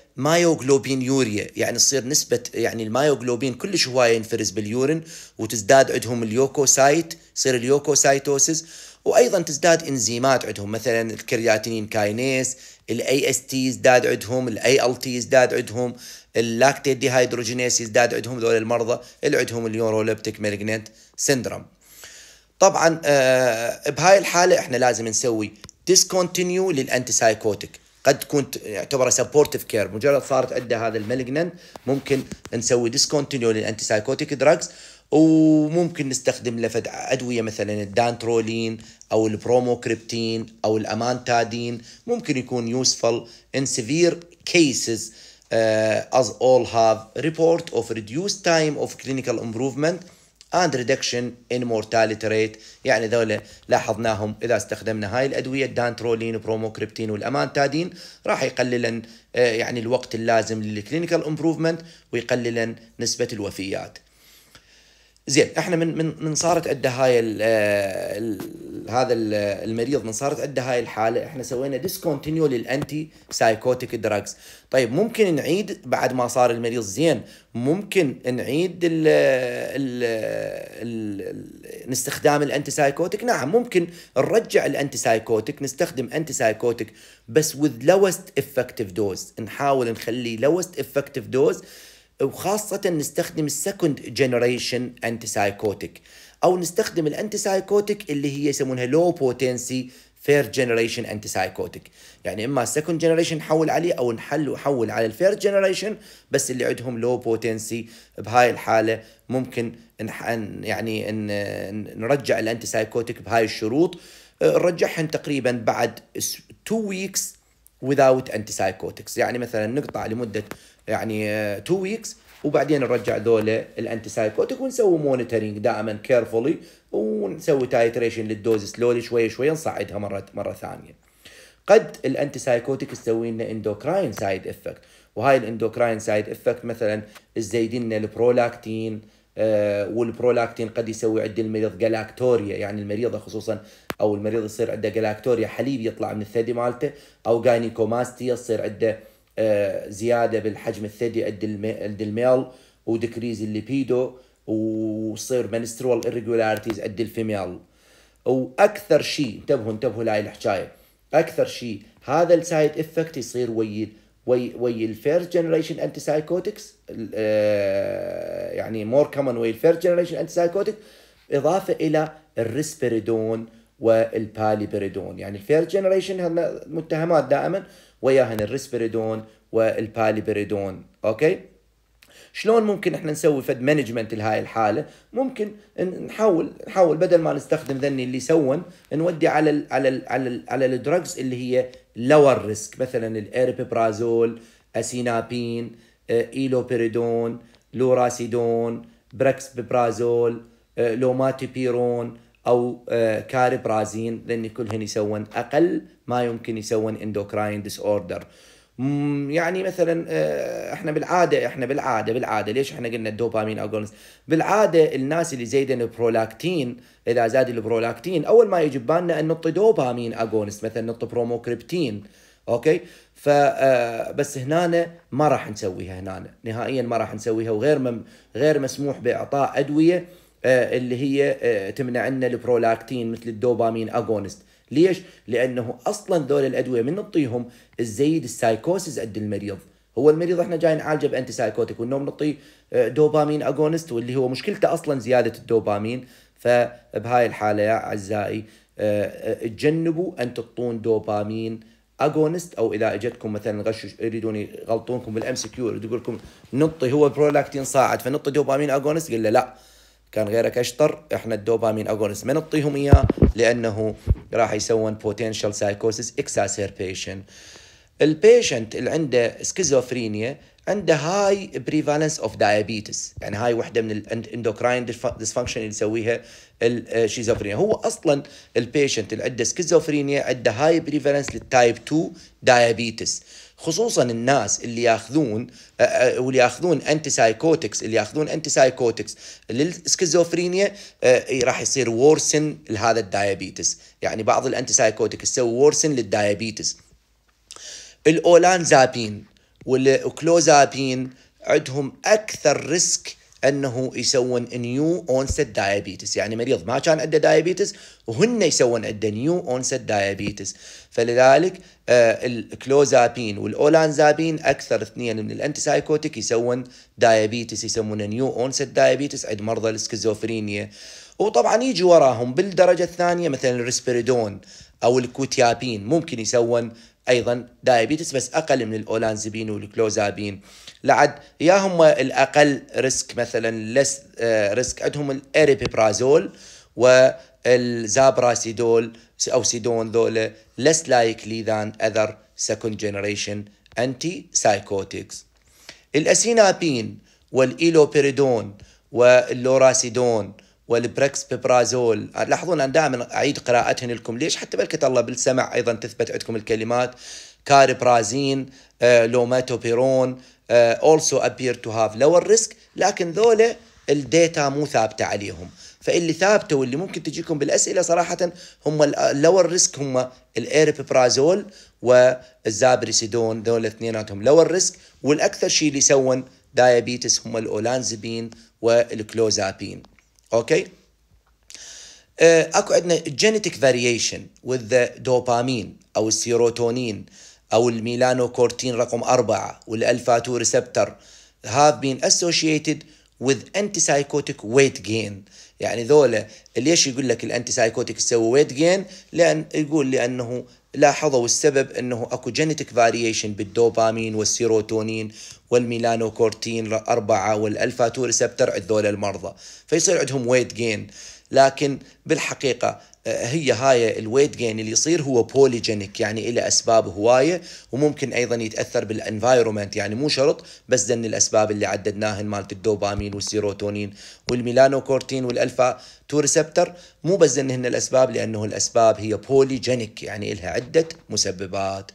يوريا يعني تصير نسبة يعني المايوغلوبين كلش هواية ينفرز باليورين وتزداد عندهم اليوكوسايت يصير اليوكوسايتوسيس وايضا تزداد انزيمات عندهم مثلا الكرياتينين كاينيس الاي اس تي يزداد عندهم الاي ال تي يزداد عندهم اللاكتيد ديهايدروجينيس يزداد عندهم ذول المرضى اللي عندهم اليوروليبتيك مالجنت سندروم طبعا آه، بهاي الحاله احنا لازم نسوي ديسكونتينيو للانتي قد تكون يعتبر سبورتيف كير مجرد صارت عندها هذا المالجنن ممكن نسوي ديسكونتينيو للانتي دراجز وممكن نستخدم له ادويه مثلا الدانترولين او البروموكريبتين او الامانتادين ممكن يكون يوسفل ان سيفير كيسز as all have report of reduced time of clinical improvement and reduction in mortality rate يعني ذولا لاحظناهم إذا استخدمنا هاي الأدوية الدانترولين وبروموكريبتين والأمانتادين راح يقللن آه، يعني الوقت اللازم للكلينيكال امبروفمنت ويقللن نسبة الوفيات زين احنا من من من صارت عنده هاي الـ آه، الـ هذا المريض من صارت عنده هاي الحاله احنا سوينا ديسكونتينيو للانتي سايكوتيك دراجز طيب ممكن نعيد بعد ما صار المريض زين ممكن نعيد الـ الـ نستخدام الانتي سايكوتيك نعم ممكن نرجع الانتي سايكوتيك نستخدم انتي سايكوتيك بس وذ لوست افكتيف دوز نحاول نخلي لوست افكتيف دوز وخاصة نستخدم السكند جنريشن انتي او نستخدم الانتي سايكوتيك اللي هي يسمونها لو بوتنسي فيرد جنريشن انتي سايكوتيك يعني اما السكند جنريشن نحول عليه او نحل وحول على الفيرد جنريشن بس اللي عندهم لو بوتنسي بهاي الحاله ممكن يعني نرجع الانتي سايكوتيك بهاي الشروط آه، نرجعهن تقريبا بعد 2 ويكس without antipsychotics يعني مثلا نقطع لمده يعني تو آه, ويكس وبعدين نرجع ذولا الانتسايكوتيك ونسوي مونيتورينج دائما كيرفولي ونسوي تايتريشن للدوز سلولي شويه شويه نصعدها مره مره ثانيه. قد الانتسايكوتيك تسوي لنا اندوكراين سايد افكت وهاي الاندوكراين سايد افكت مثلا تزيد لنا البرولاكتين آه والبرولاكتين قد يسوي عند المريض جلاكتوريا يعني المريضه خصوصا او المريض يصير عنده جلاكتوريا حليب يطلع من الثدي مالته او جاينيكوماستيا يصير عنده آه، زياده بالحجم الثدي عند الميل ودكريز الليبيدو وصير منسترول ايريجولاريتيز عند الفيميل واكثر شيء انتبهوا انتبهوا لهي الحكايه اكثر شيء هذا السايد افكت يصير ويا وي وي الفيرست جنريشن انتي سايكوتكس آه، يعني مور كومن ويا الفيرست جنريشن انتي سايكوتكس اضافه الى الريسبيريدون والباليبيريدون يعني الفيرست جنريشن متهمات دائما وياهن الريسبيريدون والباليبريدون اوكي شلون ممكن احنا نسوي فد مانجمنت لهاي الحاله ممكن نحاول نحاول بدل ما نستخدم ذني اللي سون نودي على الـ على الـ على الـ على الدرجز اللي هي لور ريسك مثلا الايربيبرازول اسينابين ايلوبيريدون لوراسيدون براكس ببرازول لوماتيبيرون او آه، كارب رازين لان كلهن يسوون اقل ما يمكن يسوون اندوكراين ديس اوردر يعني مثلا آه، احنا بالعاده احنا بالعاده بالعاده ليش احنا قلنا الدوبامين اغونست بالعاده الناس اللي زايدين البرولاكتين اذا زاد البرولاكتين اول ما يجي ببالنا ان نطي دوبامين اغونست مثلا نطي بروموكريبتين اوكي ف آه، بس هنا ما راح نسويها هنا نهائيا ما راح نسويها وغير غير مسموح باعطاء ادويه آه، اللي هي آه، تمنع لنا البرولاكتين مثل الدوبامين اغونست ليش؟ لانه اصلا ذول الادويه من نعطيهم الزيد السايكوسيس عند المريض هو المريض احنا جاي نعالجه بانتي سايكوتيك والنوم بنعطي آه، دوبامين اغونست واللي هو مشكلته اصلا زياده الدوبامين فبهاي الحاله يا اعزائي تجنبوا ان تعطون دوبامين اغونست او اذا اجتكم مثلا غش يريدون يغلطونكم بالام سي كيو يقول لكم نطي هو برولاكتين صاعد فنطي دوبامين اغونست قال له لا كان غيرك اشطر احنا الدوبامين اغونس ما نعطيهم اياه لانه راح يسوون بوتنشال سايكوسيس اكساسيربيشن البيشنت اللي عنده سكيزوفرينيا عنده هاي بريفالنس اوف دايابيتس يعني هاي وحده من الاندوكراين ديسفانكشن اللي يسويها الشيزوفرينيا آه، هو اصلا البيشنت اللي عنده سكيزوفرينيا عنده هاي بريفالنس للتايب 2 دايابيتس خصوصا الناس اللي ياخذون واللي ياخذون انتي سايكوتكس اللي ياخذون انتي سايكوتكس للسكيزوفرينيا راح يصير وورسن لهذا الدايابيتس يعني بعض الانتي سايكوتكس تسوي وورسن للدايابيتس الاولانزابين والكلوزابين عندهم اكثر ريسك انه يسوون نيو اونست دايابيتس يعني مريض ما كان عنده دايابيتس وهن يسوون عنده نيو اونست دايابيتس فلذلك آه، الكلوزابين والاولانزابين اكثر اثنين من الانتسايكوتيك يسوون دايابيتس يسمونه نيو اونست دايابيتس عند مرضى السكزوفرينيا وطبعا يجي وراهم بالدرجه الثانيه مثلا الريسبيريدون او الكوتيابين ممكن يسوون ايضا دايابيتس بس اقل من الاولانزبين والكلوزابين لعد يا هم الاقل ريسك مثلا لس ريسك آه، عندهم الاريبيبرازول والزابراسيدول او سيدون ذولا لايكلي ذان اذر سكند جنريشن انتي سايكوتكس الاسينابين والايلوبيريدون واللوراسيدون والبريكس ببرازول لاحظون أنا دائما أعيد قراءتهن لكم ليش حتى بركة الله بالسمع أيضا تثبت عندكم الكلمات آه، لوماتو لوماتوبيرون آه، also appear to have lower risk لكن ذولا الديتا مو ثابتة عليهم فاللي ثابته واللي ممكن تجيكم بالاسئله صراحه هم اللور ريسك آه، هم الايربرازول والزابريسيدون دول اثنيناتهم لور ريسك والاكثر شيء اللي يسوون دايابيتس هم الاولانزبين والكلوزابين اوكي uh, اكو عندنا جينيتك فاريشن وذ دوبامين او السيروتونين او الميلانوكورتين رقم أربعة والالفا 2 ريسبتر بين اسوشيتد وذ انتي سايكوتيك ويت جين يعني ذولا ليش يقول لك الانتي سايكوتيك تسوي ويت جين لان يقول لانه لاحظوا السبب انه اكو جينيتك فاريشن بالدوبامين والسيروتونين والميلانو كورتين أربعة والألفاتو ريسبتر ذول المرضى فيصير عندهم ويت جين لكن بالحقيقة آه، هي هاي الويت جين اللي يصير هو بوليجينيك يعني له اسباب هوايه وممكن ايضا يتاثر بالانفايرومنت يعني مو شرط بس دن الاسباب اللي عددناهن مالت الدوبامين والسيروتونين والميلانوكورتين والالفا تو ريسبتر مو بس هن الاسباب لانه الاسباب هي بوليجينيك يعني إلها عده مسببات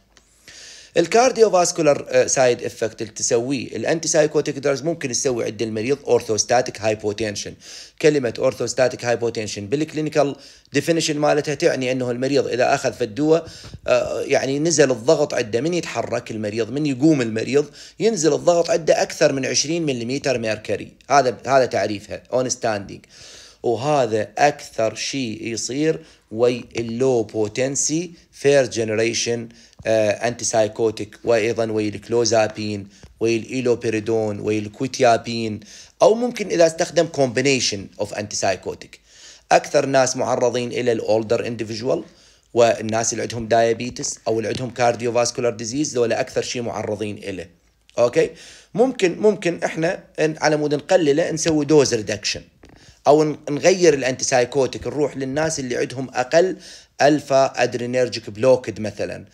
الكارديو فاسكولار سايد آه، افكت اللي تسويه الانتي سايكوتيك دراجز ممكن تسوي عند المريض اورثوستاتيك هايبوتنشن كلمه اورثوستاتيك هايبوتنشن بالكلينيكال ديفينيشن مالتها تعني انه المريض اذا اخذ في الدواء آه، يعني نزل الضغط عنده من يتحرك المريض من يقوم المريض ينزل الضغط عنده اكثر من 20 ملم ميركوري هذا هذا تعريفها اون ستاندينج وهذا اكثر شيء يصير وي اللو بوتنسي فير جنريشن انتي آه، سايكوتيك وايضا الايلوبيريدون وي الكوتيابين او ممكن اذا استخدم كومبينيشن اوف انتي سايكوتيك اكثر ناس معرضين الى الاولدر انديفيدوال والناس اللي عندهم دايابيتس او اللي عندهم كارديوفاسكولار ديزيز دول اكثر شيء معرضين اله اوكي ممكن ممكن احنا على مود نقلله نسوي دوز ريدكشن او نغير الانتي سايكوتيك نروح للناس اللي عندهم اقل الفا ادرينيرجيك بلوكد مثلا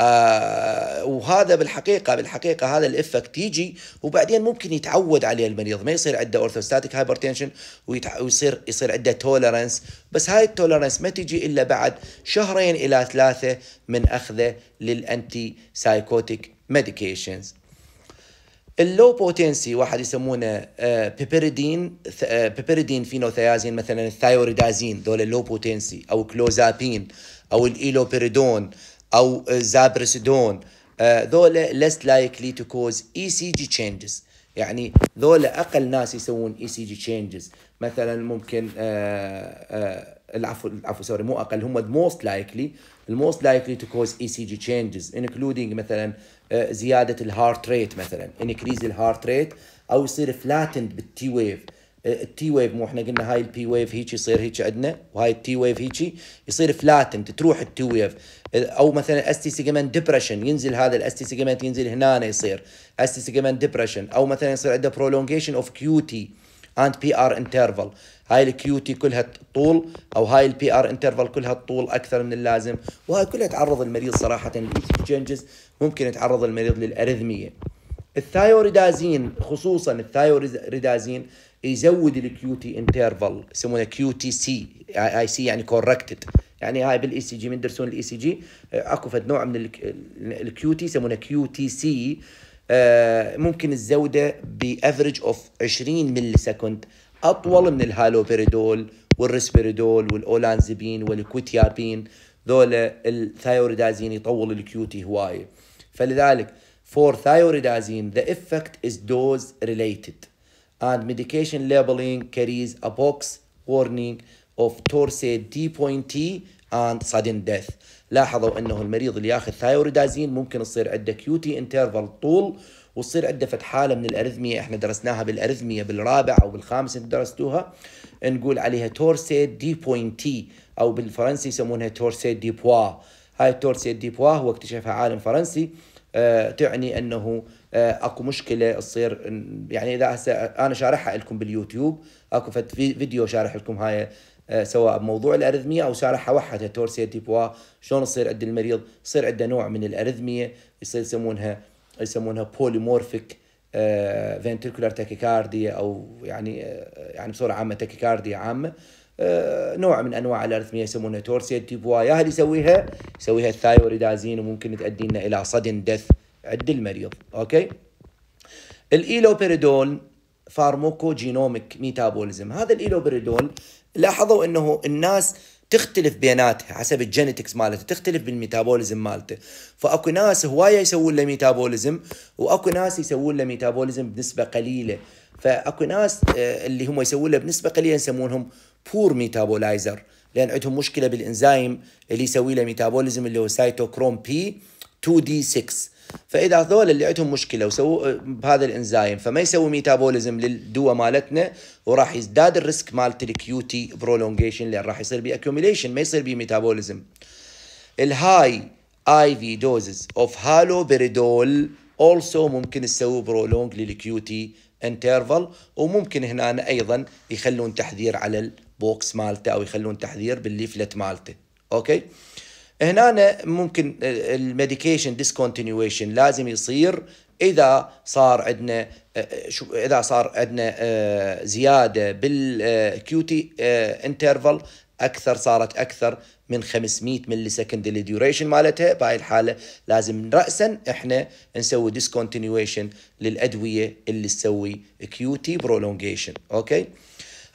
آه وهذا بالحقيقه بالحقيقه هذا الافكت يجي وبعدين ممكن يتعود عليه المريض ما يصير عنده اورثوستاتيك هايبرتنشن ويصير يصير عنده تولرنس بس هاي التولرنس ما تجي الا بعد شهرين الى ثلاثه من اخذه للانتي سايكوتيك ميديكيشنز اللو بوتنسي واحد يسمونه بيبريدين بيبريدين فينوثيازين مثلا الثايوريدازين ذول اللو بوتنسي او كلوزابين او الايلوبيريدون او زابرسدون uh, ذولا uh, less likely to cause ECG changes يعني ذولا اقل ناس يسوون ECG changes مثلا ممكن العفو العفو سوري مو اقل هم the most likely the most likely to cause ECG changes including مثلا زياده الهارت ريت مثلا increase الهارت ريت او يصير فلاتند بالتي ويف التي ويف مو احنا قلنا هاي البي ويف هيك يصير هيك عندنا وهاي التي ويف هيك يصير فلاتنت تروح التي ويف او مثلا اس تي سيجمنت ديبرشن ينزل هذا تي سيجمنت ينزل هنا يصير اس تي سيجمنت ديبرشن او مثلا يصير عنده برولونجيشن اوف كيوتي اند بي ار انترفال هاي الكيوتي كلها طول او هاي البي ار انترفال كلها طول اكثر من اللازم وهاي كلها تعرض المريض صراحه تشينجز ممكن يتعرض المريض للاريثميه الثايوريدازين خصوصا الثايوريدازين يزود الكيو تي انترفال يسمونه كيو تي سي اي سي يعني كوركتد يعني هاي بالاي سي جي مندرسون الاي سي جي اكو فد نوع من الكيو تي يسمونه كيو تي سي ممكن تزوده بافريج اوف 20 ملي سكند اطول من الهالوبيريدول والريسبيريدول والاولانزبين والكوتيابين ذولا الثايوريدازين يطول الكيوتي هوايه فلذلك فور ثايوريدازين ذا افكت از دوز ريليتد and medication labeling carries a box warning of torsade D point T and sudden death لاحظوا انه المريض اللي ياخذ ثايوريدازين ممكن يصير عنده كيوتي انترفال طول وتصير عنده فت حاله من الارثميه احنا درسناها بالارثميه بالرابع او بالخامس انتم درستوها نقول عليها تورسيد دي بوينتي تي او بالفرنسي يسمونها تورسيد دي بوا هاي التورسيد دي بوا هو اكتشفها عالم فرنسي آه تعني انه آه، اكو مشكله تصير يعني اذا هسه انا شارحها لكم باليوتيوب اكو فيديو شارح لكم هاي آه، سواء بموضوع الارذميه او شارحها وحدها تورسيا ديبوا شلون تصير عند المريض يصير عنده نوع من الارذميه يصير يسمونها يسمونها بوليمورفيك فنتركولار تاكيكارديا او يعني آه، يعني بصوره عامه تاكيكارديا عامه نوع من انواع الارثميه يسمونها تورسيا تيبوا يا هل يسويها يسويها الثايوريدازين وممكن تؤدي لنا الى صدن دث عند المريض اوكي الايلوبريدول فارماكوجينوميك ميتابوليزم هذا الايلوبريدول لاحظوا انه الناس تختلف بيناتها حسب الجينيتكس مالته تختلف بالميتابوليزم مالته فاكو ناس هوايه يسوون له ميتابوليزم واكو ناس يسوون له ميتابوليزم بنسبه قليله فاكو ناس آه، اللي هم يسوون له بنسبه قليله يسمونهم بور ميتابولايزر لان عندهم مشكله بالانزيم اللي يسوي له ميتابوليزم اللي هو سايتوكروم بي 2 دي 6 فاذا هذول اللي عندهم مشكله وسووا آه، بهذا الانزيم فما يسوي ميتابوليزم للدواء مالتنا وراح يزداد الريسك مالت الكيوتي برولونجيشن لان راح يصير بي اكيوميليشن ما يصير بي ميتابوليزم الهاي اي في دوزز اوف هالوبريدول اولسو ممكن يسوي برولونج للكيوتي انترفال وممكن هنا ايضا يخلون تحذير على البوكس مالته او يخلون تحذير بالليفلت مالته اوكي هنا ممكن الميديكيشن ديسكونتينيويشن لازم يصير اذا صار عندنا اذا صار عندنا آه، زياده بالكيوتي انترفال آه، اكثر صارت اكثر من 500 ملي سكند الديوريشن مالتها بهاي الحاله لازم راسا احنا نسوي ديسكونتينيويشن للادويه اللي تسوي كيوتي برولونجيشن اوكي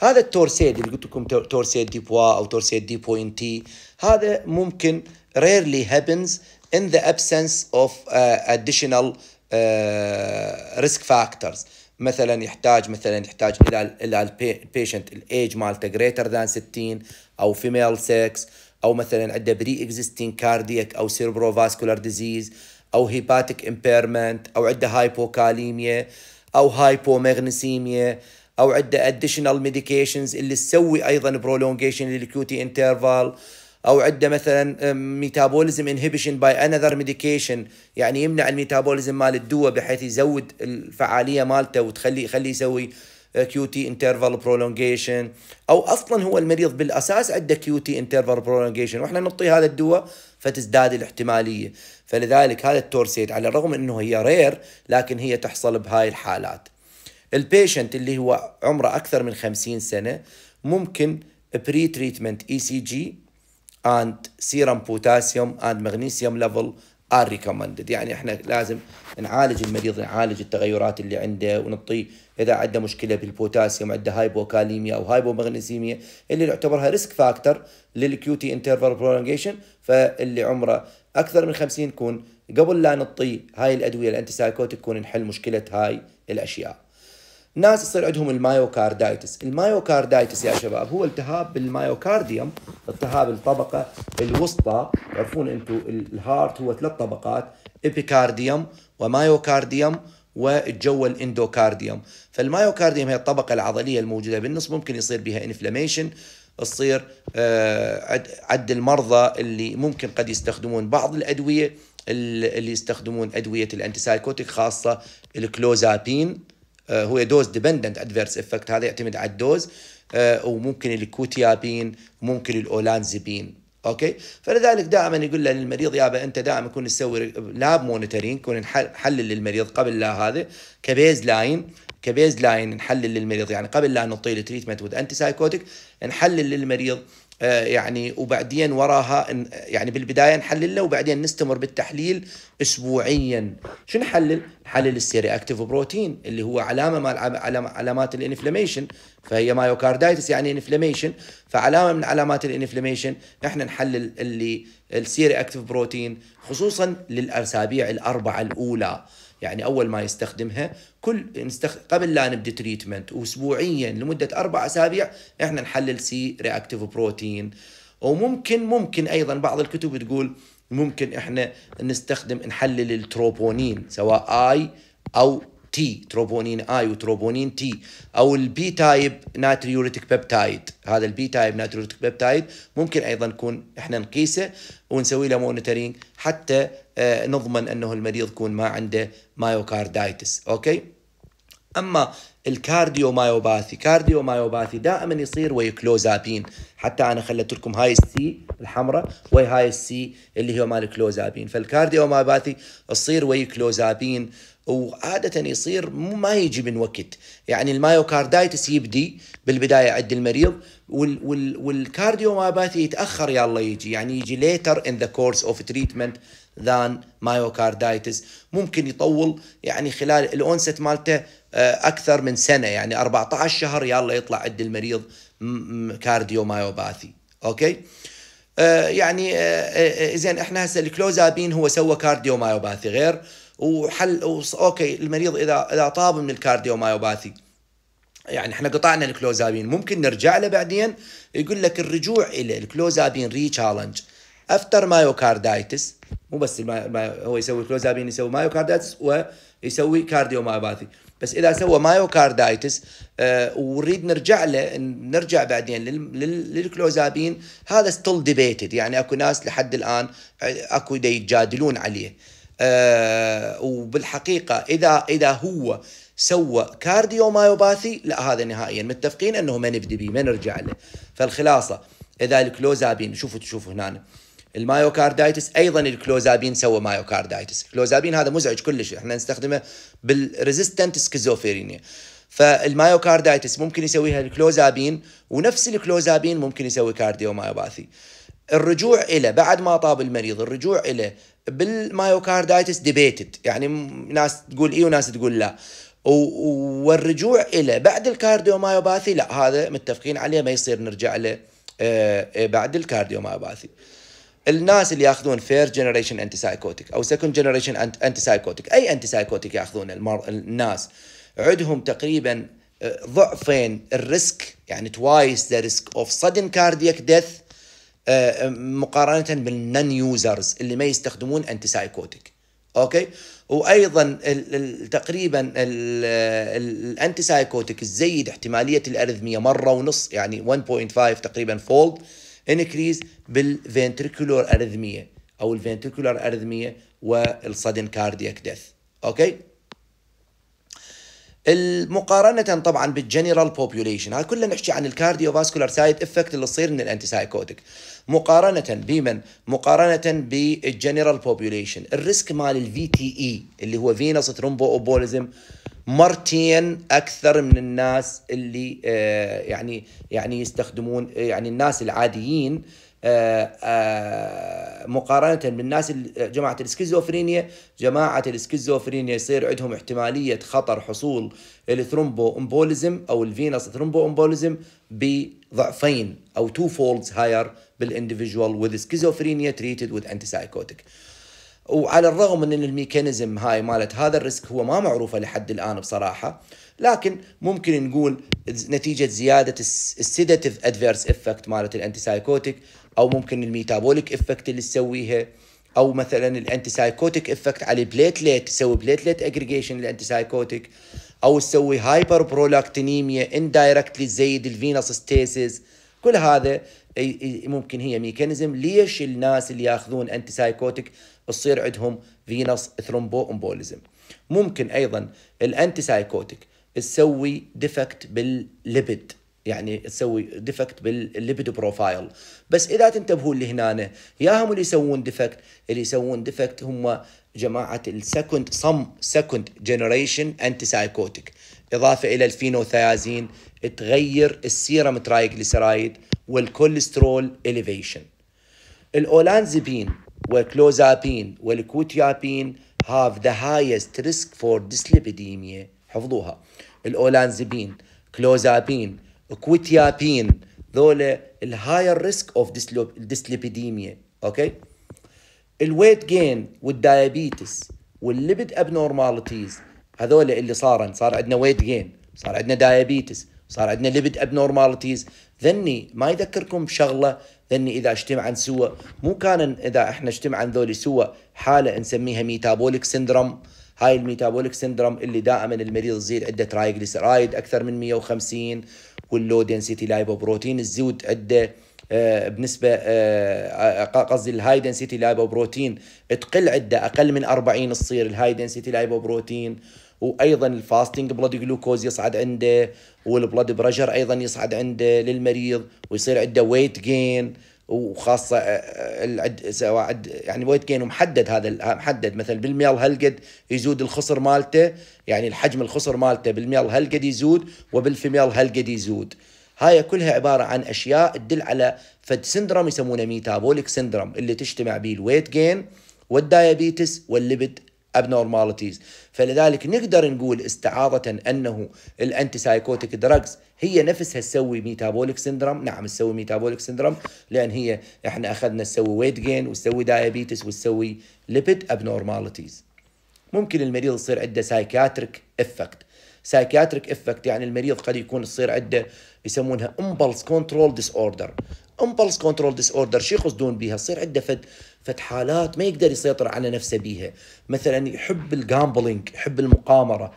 هذا التورسيد اللي قلت لكم تورسيد دي بوا او تورسيد دي بوينتي تي هذا ممكن rarely happens in the absence of uh, additional uh, risk factors مثلا يحتاج مثلا يحتاج الى الى البيشنت الايج مالته جريتر ذان 60 او فيميل سكس او مثلا عنده بري اكزيستين كاردييك او سيربرو فاسكولار ديزيز او هيباتيك امبيرمنت او عنده هايبوكاليميا او هايبومغنسيميا او عنده اديشنال ميديكيشنز اللي تسوي ايضا برولونجيشن للكيوتي انترفال او عنده مثلا ميتابوليزم انهبيشن باي انذر ميديكيشن يعني يمنع الميتابوليزم مال الدواء بحيث يزود الفعاليه مالته وتخليه يخليه يسوي كيوتي انترفال برولونجيشن او اصلا هو المريض بالاساس عنده كيوتي انترفال برولونجيشن واحنا نعطي هذا الدواء فتزداد الاحتماليه فلذلك هذا التورسيت على الرغم انه هي رير لكن هي تحصل بهاي الحالات البيشنت اللي هو عمره أكثر من 50 سنة ممكن بري تريتمنت اي سي جي اند سيرم بوتاسيوم اند مغنيسيوم ليفل ار ريكومندد يعني احنا لازم نعالج المريض نعالج التغيرات اللي عنده ونعطيه اذا عنده مشكله بالبوتاسيوم عنده هايبوكاليميا او هايبومغنيسيميا اللي نعتبرها ريسك فاكتور للكيوتي انترفال برولونجيشن فاللي عمره اكثر من 50 يكون قبل لا نعطيه هاي الادويه الانتي سايكوتيك يكون نحل مشكله هاي الاشياء ناس يصير عندهم المايوكاردايتس المايوكاردايتس يا شباب هو التهاب بالمايوكارديوم التهاب الطبقة الوسطى تعرفون انتم الهارت هو ثلاث طبقات ايبيكارديوم ومايوكارديوم والجو الاندوكارديوم فالمايوكارديوم هي الطبقة العضلية الموجودة بالنص ممكن يصير بها انفلاميشن تصير آه، عد المرضى اللي ممكن قد يستخدمون بعض الأدوية اللي يستخدمون أدوية الأنتسايكوتيك خاصة الكلوزابين آه، هو دوز ديبندنت ادفيرس افكت هذا يعتمد على الدوز آه، وممكن الكوتيابين ممكن الاولانزبين اوكي فلذلك دائما يقول له للمريض يابا انت دائما كون تسوي لاب مونيتورينج كون نحلل للمريض قبل لا هذا كبيز لاين كبيز لاين نحلل للمريض يعني قبل لا نعطيه التريتمنت انتي سايكوتيك نحلل للمريض آه، يعني وبعدين وراها يعني بالبدايه نحللها وبعدين نستمر بالتحليل اسبوعيا شو نحلل؟ نحلل السيري اكتيف بروتين اللي هو علامه مال علامات الانفلاميشن فهي مايوكاردايتس يعني انفلاميشن فعلامه من علامات الانفلاميشن احنا نحلل اللي السيري اكتيف بروتين خصوصا للاسابيع الاربعه الاولى يعني اول ما يستخدمها كل نستخ... قبل لا نبدا تريتمنت واسبوعيا لمده اربع اسابيع احنا نحلل سي رياكتيف بروتين وممكن ممكن ايضا بعض الكتب تقول ممكن احنا نستخدم نحلل التروبونين سواء اي او تي تروبونين اي وتروبونين تي او البي تايب ناتريوريتك بيبتايد هذا البي تايب ناتريوريتك بيبتايد ممكن ايضا نكون احنا نقيسه ونسوي له مونيتورينج حتى آه، نضمن انه المريض يكون ما عنده مايوكاردايتس اوكي اما الكارديومايوباثي كارديومايوباثي دائما يصير ويا كلوزابين حتى انا خليت لكم هاي السي الحمراء وهي هاي السي اللي هي مال كلوزابين فالكارديومايوباثي تصير ويا كلوزابين وعادة يصير ما يجي من وقت يعني المايوكاردايتس يبدي بالبداية عند المريض وال وال والكارديومايوباثي يتأخر يلا يجي يعني يجي later in the course of treatment than مايوكاردايتس ممكن يطول يعني خلال الأونست مالته آه، اكثر من سنه يعني 14 شهر يلا يطلع عند المريض كارديو مايوباثي اوكي آه، يعني اذا آه، احنا هسه الكلوزابين هو سوى كارديو مايوباثي غير وحل اوكي المريض اذا اذا طاب من الكارديو مايوباثي يعني احنا قطعنا الكلوزابين ممكن نرجع له بعدين يقول لك الرجوع الى الكلوزابين ري تشالنج افتر مايوكاردايتس مو بس المايو هو يسوي كلوزابين يسوي مايوكاردايتس ويسوي كارديو مايوباثي بس اذا سوى مايوكاردايتس آه ونريد نرجع له نرجع بعدين للكلوزابين هذا ستيل ديبيتد يعني اكو ناس لحد الان اكو يتجادلون عليه آه وبالحقيقه اذا اذا هو سوى كارديو مايوباثي لا هذا نهائيا متفقين انه ما نبدي به ما نرجع له فالخلاصه اذا الكلوزابين شوفوا تشوفوا هنا المايوكاردايتس ايضا الكلوزابين سوى مايوكاردايتس الكلوزابين هذا مزعج كلش احنا نستخدمه بالريزيستنت سكيزوفرينيا فالمايوكاردايتس ممكن يسويها الكلوزابين ونفس الكلوزابين ممكن يسوي كارديومايوباثي الرجوع إلى بعد ما طاب المريض الرجوع إلى بالمايوكاردايتس ديبيتد يعني ناس تقول اي وناس تقول لا والرجوع إلى بعد الكارديومايوباثي لا هذا متفقين عليه ما يصير نرجع له آه، بعد الكارديومايوباثي الناس اللي ياخذون فير جنريشن انتي سايكوتيك او سكند جنريشن انتي سايكوتيك اي انتي سايكوتيك ياخذون المر... الناس عندهم تقريبا آه، ضعفين الريسك يعني توايس ذا ريسك اوف سدن كاردياك ديث مقارنه بالنن يوزرز اللي ما يستخدمون انتي سايكوتيك اوكي وايضا تقريبا الانتي سايكوتيك الزيد احتماليه الارثميه مره ونص يعني 1.5 تقريبا فولد انكريز بالفنتريكولار اريثميه او الفنتريكولار اريثميه والصدن كاردياك ديث اوكي المقارنة طبعا بالجنرال بوبوليشن هاي كلنا نحكي عن الكارديو فاسكولار سايد افكت اللي تصير من الانتسايكوتك مقارنة بمن مقارنة بالجنرال بوبوليشن الريسك مال الفي تي اي e اللي هو فينوس ترومبو اوبوليزم مرتين اكثر من الناس اللي آه، يعني يعني يستخدمون يعني الناس العاديين آه، آه، مقارنة بالناس جماعة الاسكيزوفرينيا جماعة الاسكيزوفرينيا يصير عندهم احتمالية خطر حصول الثرومبو امبوليزم او الفينس ثرومبو امبوليزم بضعفين او تو فولدز هاير بالاندفجوال with تريتد وذ انتي سايكوتيك وعلى الرغم من ان الميكانيزم هاي مالت هذا الريسك هو ما معروفه لحد الان بصراحه لكن ممكن نقول نتيجه زياده السيداتيف ادفيرس افكت مالت الانتيسايكوتيك او ممكن الميتابوليك افكت اللي تسويها او مثلا الانتيسايكوتيك افكت على البليتليت تسوي بليتليت اجريجيشن للانتيسايكوتيك او تسوي هايبر برولاكتينيميا اندايركتلي تزيد الفينوس ستيسز كل هذا ممكن هي ميكانيزم ليش الناس اللي ياخذون انتي سايكوتيك بتصير عندهم فينس ثرومبو امبوليزم ممكن ايضا الانتي سايكوتيك تسوي ديفكت بالليبيد يعني تسوي ديفكت بالليبيد بروفايل بس اذا تنتبهوا اللي هنا يا هم اللي يسوون ديفكت اللي يسوون ديفكت هم جماعه السكند صم سكند جنريشن انتي سايكوتيك اضافه الى الفينوثيازين تغير السيرم ترايجليسرايد والكوليسترول اليفيشن الاولانزبين والكلوزابين والكوتيابين have the highest risk for dyslipidemia حفظوها الأولانزبين كلوزابين كوتيابين ذولا الهاير ريسك اوف ديسليبيديميا اوكي الويت جين والدايابيتس والليبد ابنورماليتيز هذول اللي صارن صار عندنا ويت جين صار عندنا دايابيتس صار عندنا ليبد ابنورماليتيز ذني ما يذكركم بشغله لاني إذا اجتمعن سوى مو كان إذا إحنا اجتمعن ذولي سوى حالة نسميها ميتابوليك سندروم هاي الميتابوليك سندروم اللي دائما المريض يزيد عده ترايجليسرايد اكثر من 150 واللو دنسيتي لايبوبروتين تزود عده آه، بنسبه آه، قصدي الهاي دنسيتي لايبوبروتين تقل عده اقل من 40 تصير الهاي دنسيتي لايبوبروتين وايضا الفاستنج بلاد جلوكوز يصعد عنده والبلاد بريشر ايضا يصعد عنده للمريض ويصير عنده ويت جين وخاصه آه، آه، العد سواء يعني ويت جين محدد هذا آه، محدد مثلا بالميل هلقد يزود الخصر مالته يعني الحجم الخصر مالته بالميل هلقد يزود وبالفيميل هلقد يزود هاي كلها عبارة عن أشياء تدل على فد سندروم يسمونه ميتابوليك سندروم اللي تجتمع به الويت جين والدايابيتس والليبد abnormalities فلذلك نقدر نقول استعاضة أنه الأنتسايكوتيك دراجز هي نفسها تسوي ميتابوليك سندروم نعم تسوي ميتابوليك سندروم لأن هي إحنا أخذنا تسوي ويت جين وتسوي دايابيتس وتسوي ليبيد abnormalities ممكن المريض يصير عنده سايكاتريك افكت سايكاتريك افكت يعني المريض قد يكون يصير عنده يسمونها امبلس كنترول ديس اوردر امبلس كنترول ديس اوردر شو يقصدون بها؟ يصير عنده فد حالات ما يقدر يسيطر على نفسه بيها مثلا يحب الجامبلينج يحب المقامره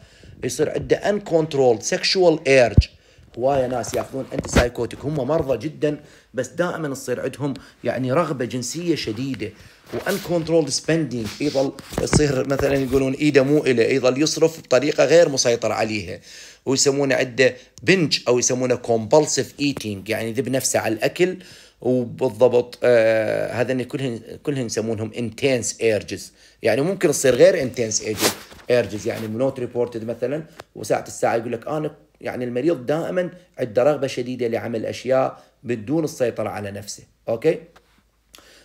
يصير عنده ان كنترول سكشوال ايرج هوايه ناس ياخذون انتي سايكوتيك هم مرضى جدا بس دائما تصير عندهم يعني رغبه جنسيه شديده وان كنترول سبندينج يظل يصير مثلا يقولون ايده مو اله يظل يصرف بطريقه غير مسيطر عليها ويسمونه عنده بنج او يسمونه كومبالسيف ايتينج يعني ذب نفسه على الاكل وبالضبط آه هذا كلهن كلهن يسمونهم انتنس ايرجز يعني ممكن تصير غير انتنس ايرجز ايرجز يعني نوت ريبورتد مثلا وساعه الساعه يقول لك انا يعني المريض دائما عنده رغبه شديده لعمل اشياء بدون السيطره على نفسه اوكي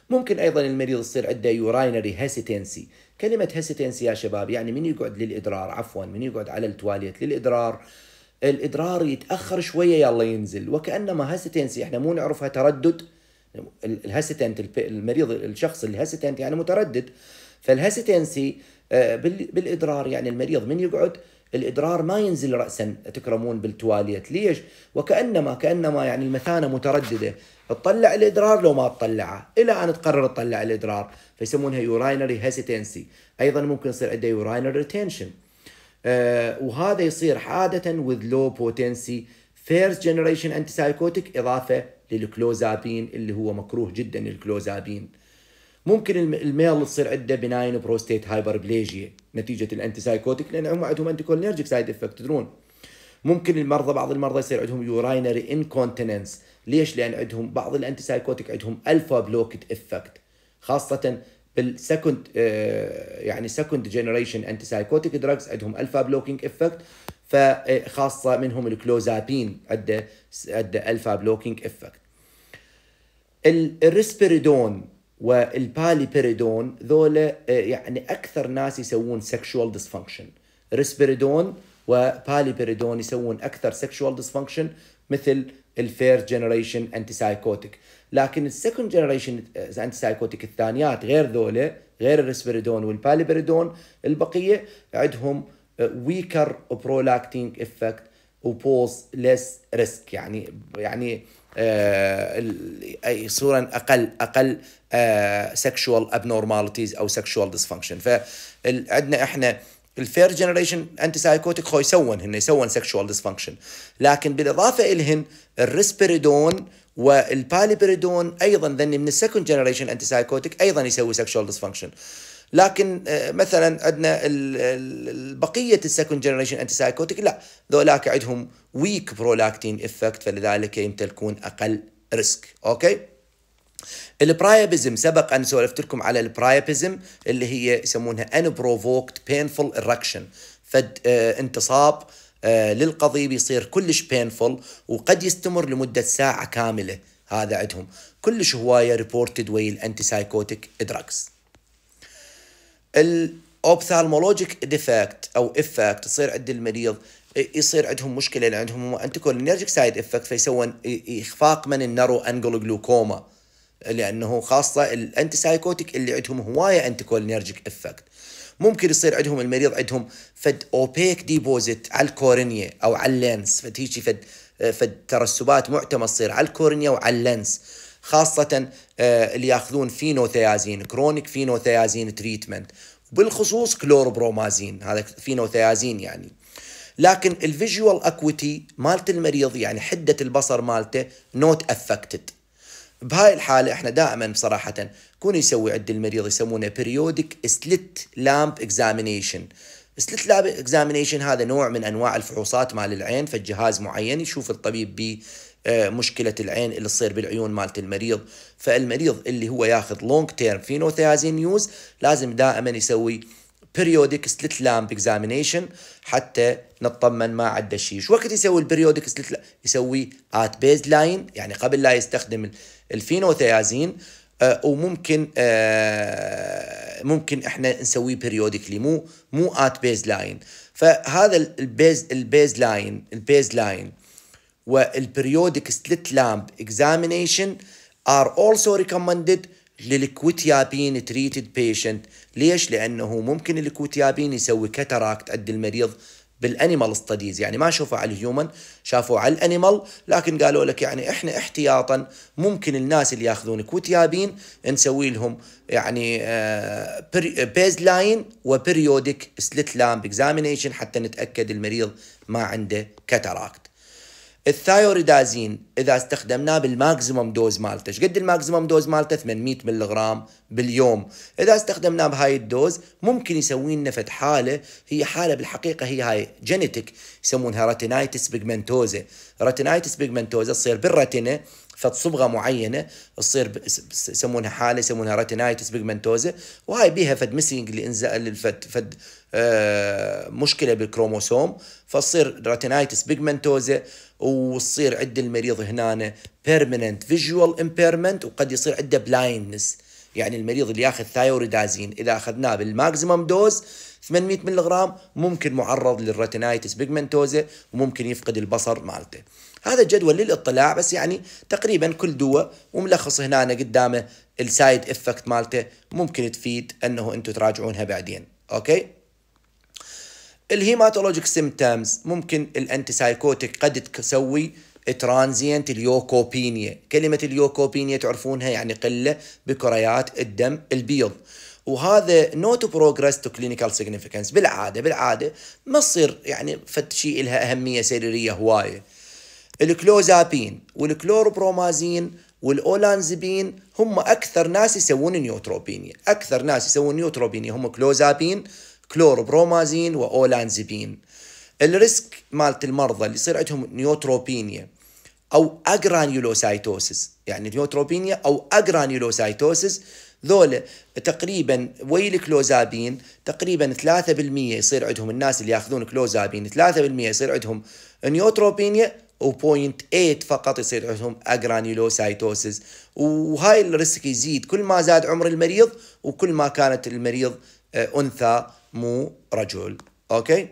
ممكن ايضا المريض يصير عنده يوراينري هيسيتنسي كلمه هيسيتنسي يا شباب يعني من يقعد للادرار عفوا من يقعد على التواليت للادرار الاضرار يتاخر شويه يلا ينزل وكانما هستنسي احنا مو نعرفها تردد الهستنت المريض الشخص اللي هستنت يعني متردد فالهستنسي آه، بالاضرار يعني المريض من يقعد الاضرار ما ينزل راسا تكرمون بالتواليت ليش وكانما كانما يعني المثانه متردده تطلع الاضرار لو ما تطلعه الى ان تقرر تطلع الاضرار فيسمونها يوراينري هستنسي ايضا ممكن يصير عنده يوراينري ريتنشن آه، وهذا يصير عادة with low potency first generation antipsychotic إضافة للكلوزابين اللي هو مكروه جدا الكلوزابين ممكن الميل تصير عنده بناين بروستيت هايبربليجيا نتيجه الانتيسايكوتيك لان هم عندهم انتي كولينرجيك سايد افكت تدرون ممكن المرضى بعض المرضى يصير عندهم يوراينري انكونتيننس ليش لان عندهم بعض الانتيسايكوتيك عندهم الفا بلوكت افكت خاصه بالسكند آه، يعني سكند جنريشن انتي سايكوتيك دراجز عندهم الفا بلوكينج افكت فخاصه منهم الكلوزابين عنده عنده الفا بلوكينج افكت الريسبيريدون والباليبيريدون ذولا يعني اكثر ناس يسوون سكشوال ديسفانكشن ريسبيريدون وباليبيريدون يسوون اكثر سكشوال ديسفانكشن مثل الفير جنريشن انتي سايكوتيك لكن السكند جنريشن انتي سايكوتيك الثانيات غير ذولا غير الريسبيريدون والباليبريدون البقيه عندهم ويكر برولاكتينج افكت وبوز ليس ريسك يعني يعني آه، اي صورا اقل اقل سكشوال آه، ابنورماليتيز او سكشوال ديسفانكشن فعندنا احنا الفير جنريشن انتي سايكوتيك خو يسوون هن يسوون سكشوال ديسفانكشن لكن بالاضافه الهن الريسبيريدون والباليبريدون ايضا ذني من السكند جنريشن انتي سايكوتيك ايضا يسوي سكشوال ديسفانكشن لكن آه، مثلا عندنا بقيه السكند جنريشن انتي سايكوتيك لا ذولاك عندهم ويك برولاكتين افكت فلذلك يمتلكون اقل ريسك اوكي البرايبزم سبق ان سولفت لكم على البرايبزم اللي هي يسمونها ان بروفوكت بينفول اركشن فد آه، انتصاب آه، للقضيب يصير كلش بينفول وقد يستمر لمدة ساعة كاملة هذا عندهم كلش هواية ريبورتد ويا الانتي سايكوتيك دراجز الاوبثالمولوجيك ديفكت او افكت تصير عند المريض يصير عندهم مشكله اللي عندهم هو انتيكولينرجيك سايد افكت فيسوون اخفاق من النرو انجل جلوكوما لانه خاصه الانتي سايكوتيك اللي عندهم هوايه انتيكولينيرجيك افكت ممكن يصير عندهم المريض عندهم فد اوبيك ديبوزيت على الكورنيا او على اللينس فد هيجي فد فد ترسبات معتمه تصير على الكورنيا وعلى اللينس خاصه آه، اللي ياخذون فينوثيازين كرونيك فينوثيازين تريتمنت بالخصوص كلوربرومازين هذا فينوثيازين يعني لكن الفيجوال اكويتي مالت المريض يعني حده البصر مالته نوت افكتد بهاي الحاله احنا دائما بصراحه كون يسوي عند المريض يسمونه بيريودك سلت لامب اكزامينيشن سلت لامب اكزامينيشن هذا نوع من انواع الفحوصات مال العين فالجهاز معين يشوف الطبيب ب آه، مشكلة العين اللي تصير بالعيون مالت المريض فالمريض اللي هو ياخذ لونج تيرم فينوثيازين يوز لازم دائما يسوي بيريودك سلت لامب اكزامينيشن حتى نطمن ما عنده شيء شو وقت يسوي البيريودك سلت يسوي ات بيز لاين يعني قبل لا يستخدم الفينوثيازين آه، وممكن آه، ممكن احنا نسويه بيريودكلي مو مو ات بيز لاين فهذا البيز البيز لاين البيز لاين والبريودك سليت لامب اكزامينيشن ار اولسو ريكومندد للكوتيابين تريتد بيشنت ليش؟ لأنه ممكن الكوتيابين يسوي كتراكت عند المريض بالانيمال ستاديز يعني ما شافوا على الهيومن شافوا على الانيمال لكن قالوا لك يعني احنا احتياطا ممكن الناس اللي ياخذون كوتيابين نسوي لهم يعني بيز لاين وبريودك سليت لامب اكزامينيشن حتى نتاكد المريض ما عنده كاتاراكت الثايوريدازين اذا استخدمناه بالماكسيموم دوز مالته، ايش قد الماكسيموم دوز مالته؟ 800 ملغرام باليوم، اذا استخدمناه بهاي الدوز ممكن يسوي لنا فد حاله هي حاله بالحقيقه هي هاي جينيتك يسمونها راتينايتس بيجمنتوزا، راتينايتس بيجمنتوزا تصير بالرتنه فد صبغه معينه تصير يسمونها حاله يسمونها راتينايتس بيجمنتوزا وهاي بيها فد ميسنج لانزال فد فد آه مشكله بالكروموسوم فتصير راتينايتس بيجمنتوزا وتصير عند المريض هنا بيرمننت فيجوال امبيرمنت وقد يصير عنده بلايندنس يعني المريض اللي ياخذ ثايوريدازين اذا اخذناه بالماكسيمم دوز 800 ملغ ممكن معرض للريتينايتس بيجمنتوزا وممكن يفقد البصر مالته هذا جدول للاطلاع بس يعني تقريبا كل دواء وملخص هنا أنا قدامه السايد افكت مالته ممكن تفيد انه انتم تراجعونها بعدين اوكي الهيماتولوجيك سيمتامز ممكن الانتسايكوتيك قد تسوي ترانزينت اليوكوبينيا كلمة اليوكوبينيا تعرفونها يعني قلة بكريات الدم البيض وهذا نو تو بروجرس تو كلينيكال سيغنيفيكانس بالعاده بالعاده ما تصير يعني فد شيء لها اهميه سريريه هوايه الكلوزابين والكلوروبرومازين والاولانزبين هم اكثر ناس يسوون نيوتروبينيا اكثر ناس يسوون نيوتروبينيا هم كلوزابين برومازين واولانزبين الريسك مالت المرضى اللي يصير عندهم نيوتروبينيا او اجرانيولوسايتوسس يعني نيوتروبينيا او اجرانيولوسايتوسس ذولا تقريبا وي الكلوزابين تقريبا 3% يصير عندهم الناس اللي ياخذون كلوزابين 3% يصير عندهم نيوتروبينيا و0.8 فقط يصير عندهم اجرانيولوسايتوسيس وهاي الريسك يزيد كل ما زاد عمر المريض وكل ما كانت المريض آه، انثى مو رجل اوكي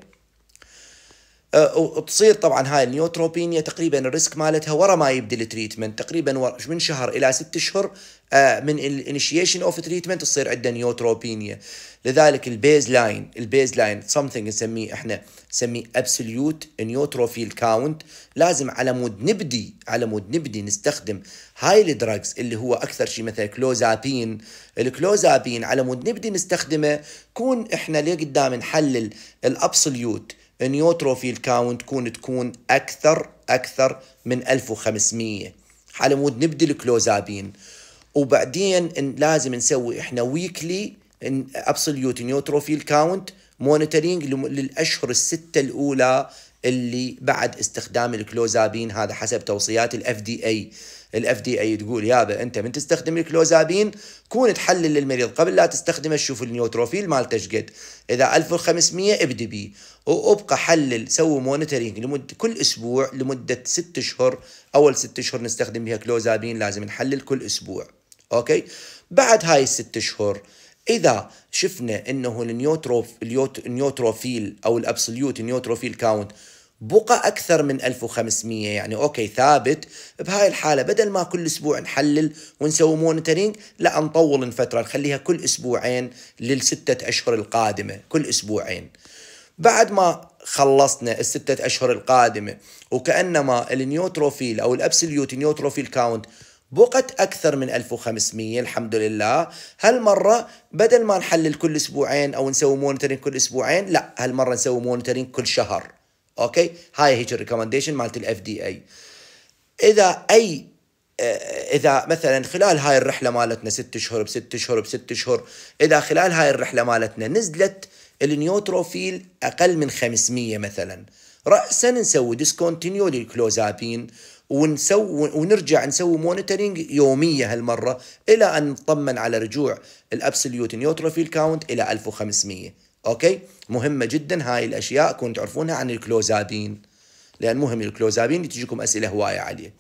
أه، وتصير طبعا هاي النيوتروبينيا تقريبا الريسك مالتها ورا ما يبدي التريتمنت تقريبا من شهر الى ست اشهر أه، من الانيشيشن اوف تريتمنت تصير عندنا نيوتروبينيا لذلك البيز لاين البيز لاين سمثينج نسميه احنا نسميه ابسوليوت نيوتروفيل كاونت لازم على مود نبدي على مود نبدي نستخدم هاي الدراجز اللي هو اكثر شيء مثلا كلوزابين الكلوزابين على مود نبدي نستخدمه كون احنا لقدام نحلل الابسوليوت نيوتروفيل كاونت تكون تكون اكثر اكثر من 1500 على مود نبدي الكلوزابين وبعدين لازم نسوي احنا ويكلي ابسوليوت نيوتروفيل كاونت مونيتورينج للاشهر السته الاولى اللي بعد استخدام الكلوزابين هذا حسب توصيات الاف دي اي الاف دي اي تقول يابا انت من تستخدم الكلوزابين كون تحلل للمريض قبل لا تستخدمه شوف النيوتروفيل مال تشقد اذا 1500 ابدي بي وابقى حلل سوي مونيتورينج لمده كل اسبوع لمده ست اشهر اول ست اشهر نستخدم بها كلوزابين لازم نحلل كل اسبوع اوكي بعد هاي الست اشهر اذا شفنا انه النيوتروف النيوتروفيل او الابسوليوت نيوتروفيل كاونت بقى اكثر من 1500 يعني اوكي ثابت بهاي الحاله بدل ما كل اسبوع نحلل ونسوي مونيتورينج لا نطول الفتره نخليها كل اسبوعين للسته اشهر القادمه كل اسبوعين بعد ما خلصنا الستة أشهر القادمة وكأنما النيوتروفيل أو الأبسليوت نيوتروفيل كاونت بقت أكثر من 1500 الحمد لله هالمرة بدل ما نحلل كل أسبوعين أو نسوي مونيتورينج كل أسبوعين لا هالمرة نسوي مونيتورينج كل شهر أوكي هاي هيك الريكومنديشن مالت الاف دي اي إذا أي آه، اذا مثلا خلال هاي الرحله مالتنا ست اشهر بست اشهر بست اشهر اذا خلال هاي الرحله مالتنا نزلت النيوتروفيل اقل من 500 مثلا راسا نسوي ديسكونتينيو للكلوزابين ونسو ونرجع نسوي مونيتورينج يوميه هالمره الى ان نطمن على رجوع الابسوليوت نيوتروفيل كاونت الى 1500 اوكي مهمه جدا هاي الاشياء كون تعرفونها عن الكلوزابين لان مهم الكلوزابين تجيكم اسئله هوايه عليه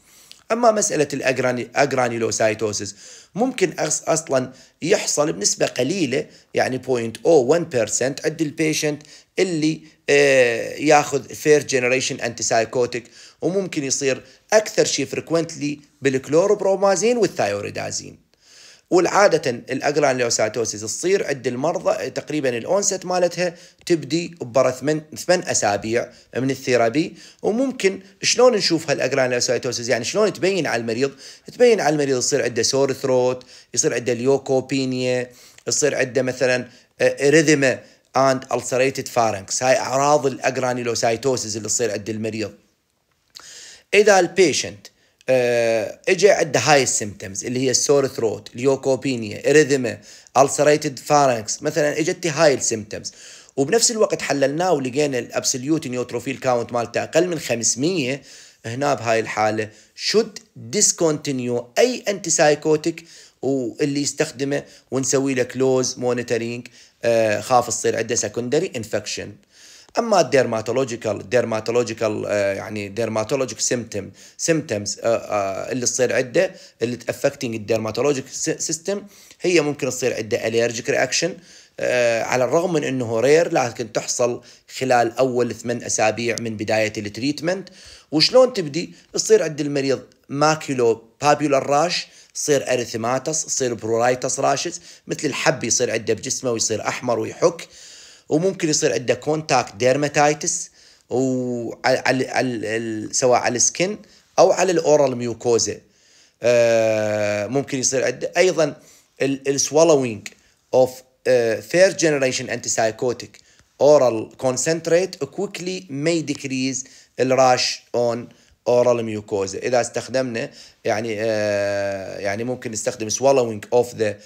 اما مساله الاجرانيلوسايتوسيس ممكن اصلا يحصل بنسبه قليله يعني 0.01% عند البيشنت اللي آه، ياخذ ثيرد جنريشن انتي سايكوتيك وممكن يصير اكثر شيء فريكوينتلي بالكلوروبرومازين والثايوريدازين والعادة الأجرانليوساتوسيس تصير عند المرضى تقريبا الأونست مالتها تبدي برا ثمان, أسابيع من الثيرابي وممكن شلون نشوف هالأجرانليوساتوسيس يعني شلون تبين على المريض تبين على المريض يصير عنده سور ثروت يصير عنده ليوكوبينيا يصير عنده مثلا إريذما آه، اند ulcerated فارنكس هاي أعراض الأجرانيلوسايتوسيس اللي تصير عند المريض اذا البيشنت آه، اجى عنده هاي السيمتمز اللي هي السور ثروت اليوكوبينيا اريثما السريتد فارنكس مثلا اجت هاي السيمتمز وبنفس الوقت حللناه ولقينا الابسوليوت نيوتروفيل كاونت مالته اقل من 500 هنا بهاي الحاله شود ديسكونتينيو اي انتي سايكوتيك واللي يستخدمه ونسوي له كلوز مونيتورينج آه، خاف تصير عنده سكندري انفكشن اما الديرماتولوجيكال آه، ديرماتولوجيكال يعني ديرماتولوجيك سيمتم سيمتمز اللي تصير عده اللي تافكتنج الديرماتولوجيك سيستم هي ممكن تصير عده اليرجيك رياكشن على الرغم من انه رير لكن تحصل خلال اول ثمان اسابيع من بدايه التريتمنت وشلون تبدي تصير عند المريض ماكيلو بابيولار راش تصير اريثيماتس تصير برورايتس راشز مثل الحب يصير عنده بجسمه ويصير احمر ويحك وممكن يصير عنده كونتاكت ديرماتايتس وعلى على على سواء على السكن او على الاورال ميوكوزا آه، ممكن يصير عنده ايضا السوالوينج اوف ثيرد جنريشن انتي سايكوتيك اورال كونسنتريت كويكلي مي ديكريز الراش اون اورال ميوكوزا اذا استخدمنا يعني uh, يعني ممكن نستخدم سوالوينج اوف ذا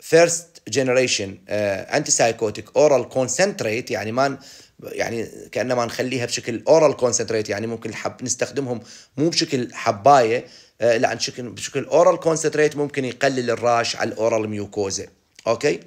فيرست جنريشن انتي سايكوتيك اورال كونسنتريت يعني ما يعني كانما نخليها بشكل اورال كونسنتريت يعني ممكن الحب نستخدمهم مو بشكل حبايه uh, لا بشكل بشكل اورال كونسنتريت ممكن يقلل الراش على الاورال ميوكوزا اوكي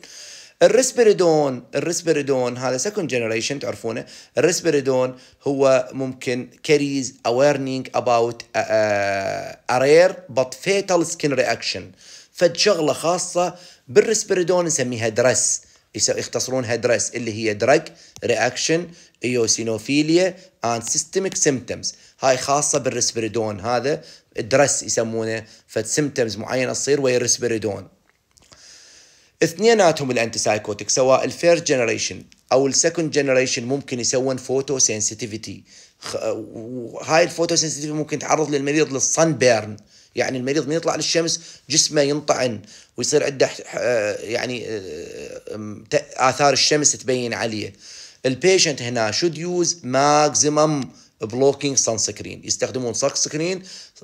الريسبيريدون الريسبيريدون هذا سكند جنريشن تعرفونه الريسبيريدون هو ممكن كاريز اويرنينج اباوت ارير بط فيتال سكن رياكشن فد شغله خاصه بالريسبيريدون نسميها درس يختصرونها درس اللي هي دراج رياكشن ايوسينوفيليا اند سيستميك سيمتمز هاي خاصه بالريسبيريدون هذا درس يسمونه فد سيمتومز معينه تصير ويا الريسبيريدون اثنيناتهم الانتي سايكوتيك سواء الفيرست جنريشن او السكند جنريشن ممكن يسوون فوتو سنسيتيفيتي وهاي الفوتو سنسيتيفيتي ممكن تعرض للمريض للصن بيرن يعني المريض من يطلع للشمس جسمه ينطعن ويصير عنده يعني آه، اثار الشمس تبين عليه البيشنت هنا شود يوز ماكسيمم بلوكينج سان سكرين يستخدمون سان سكرين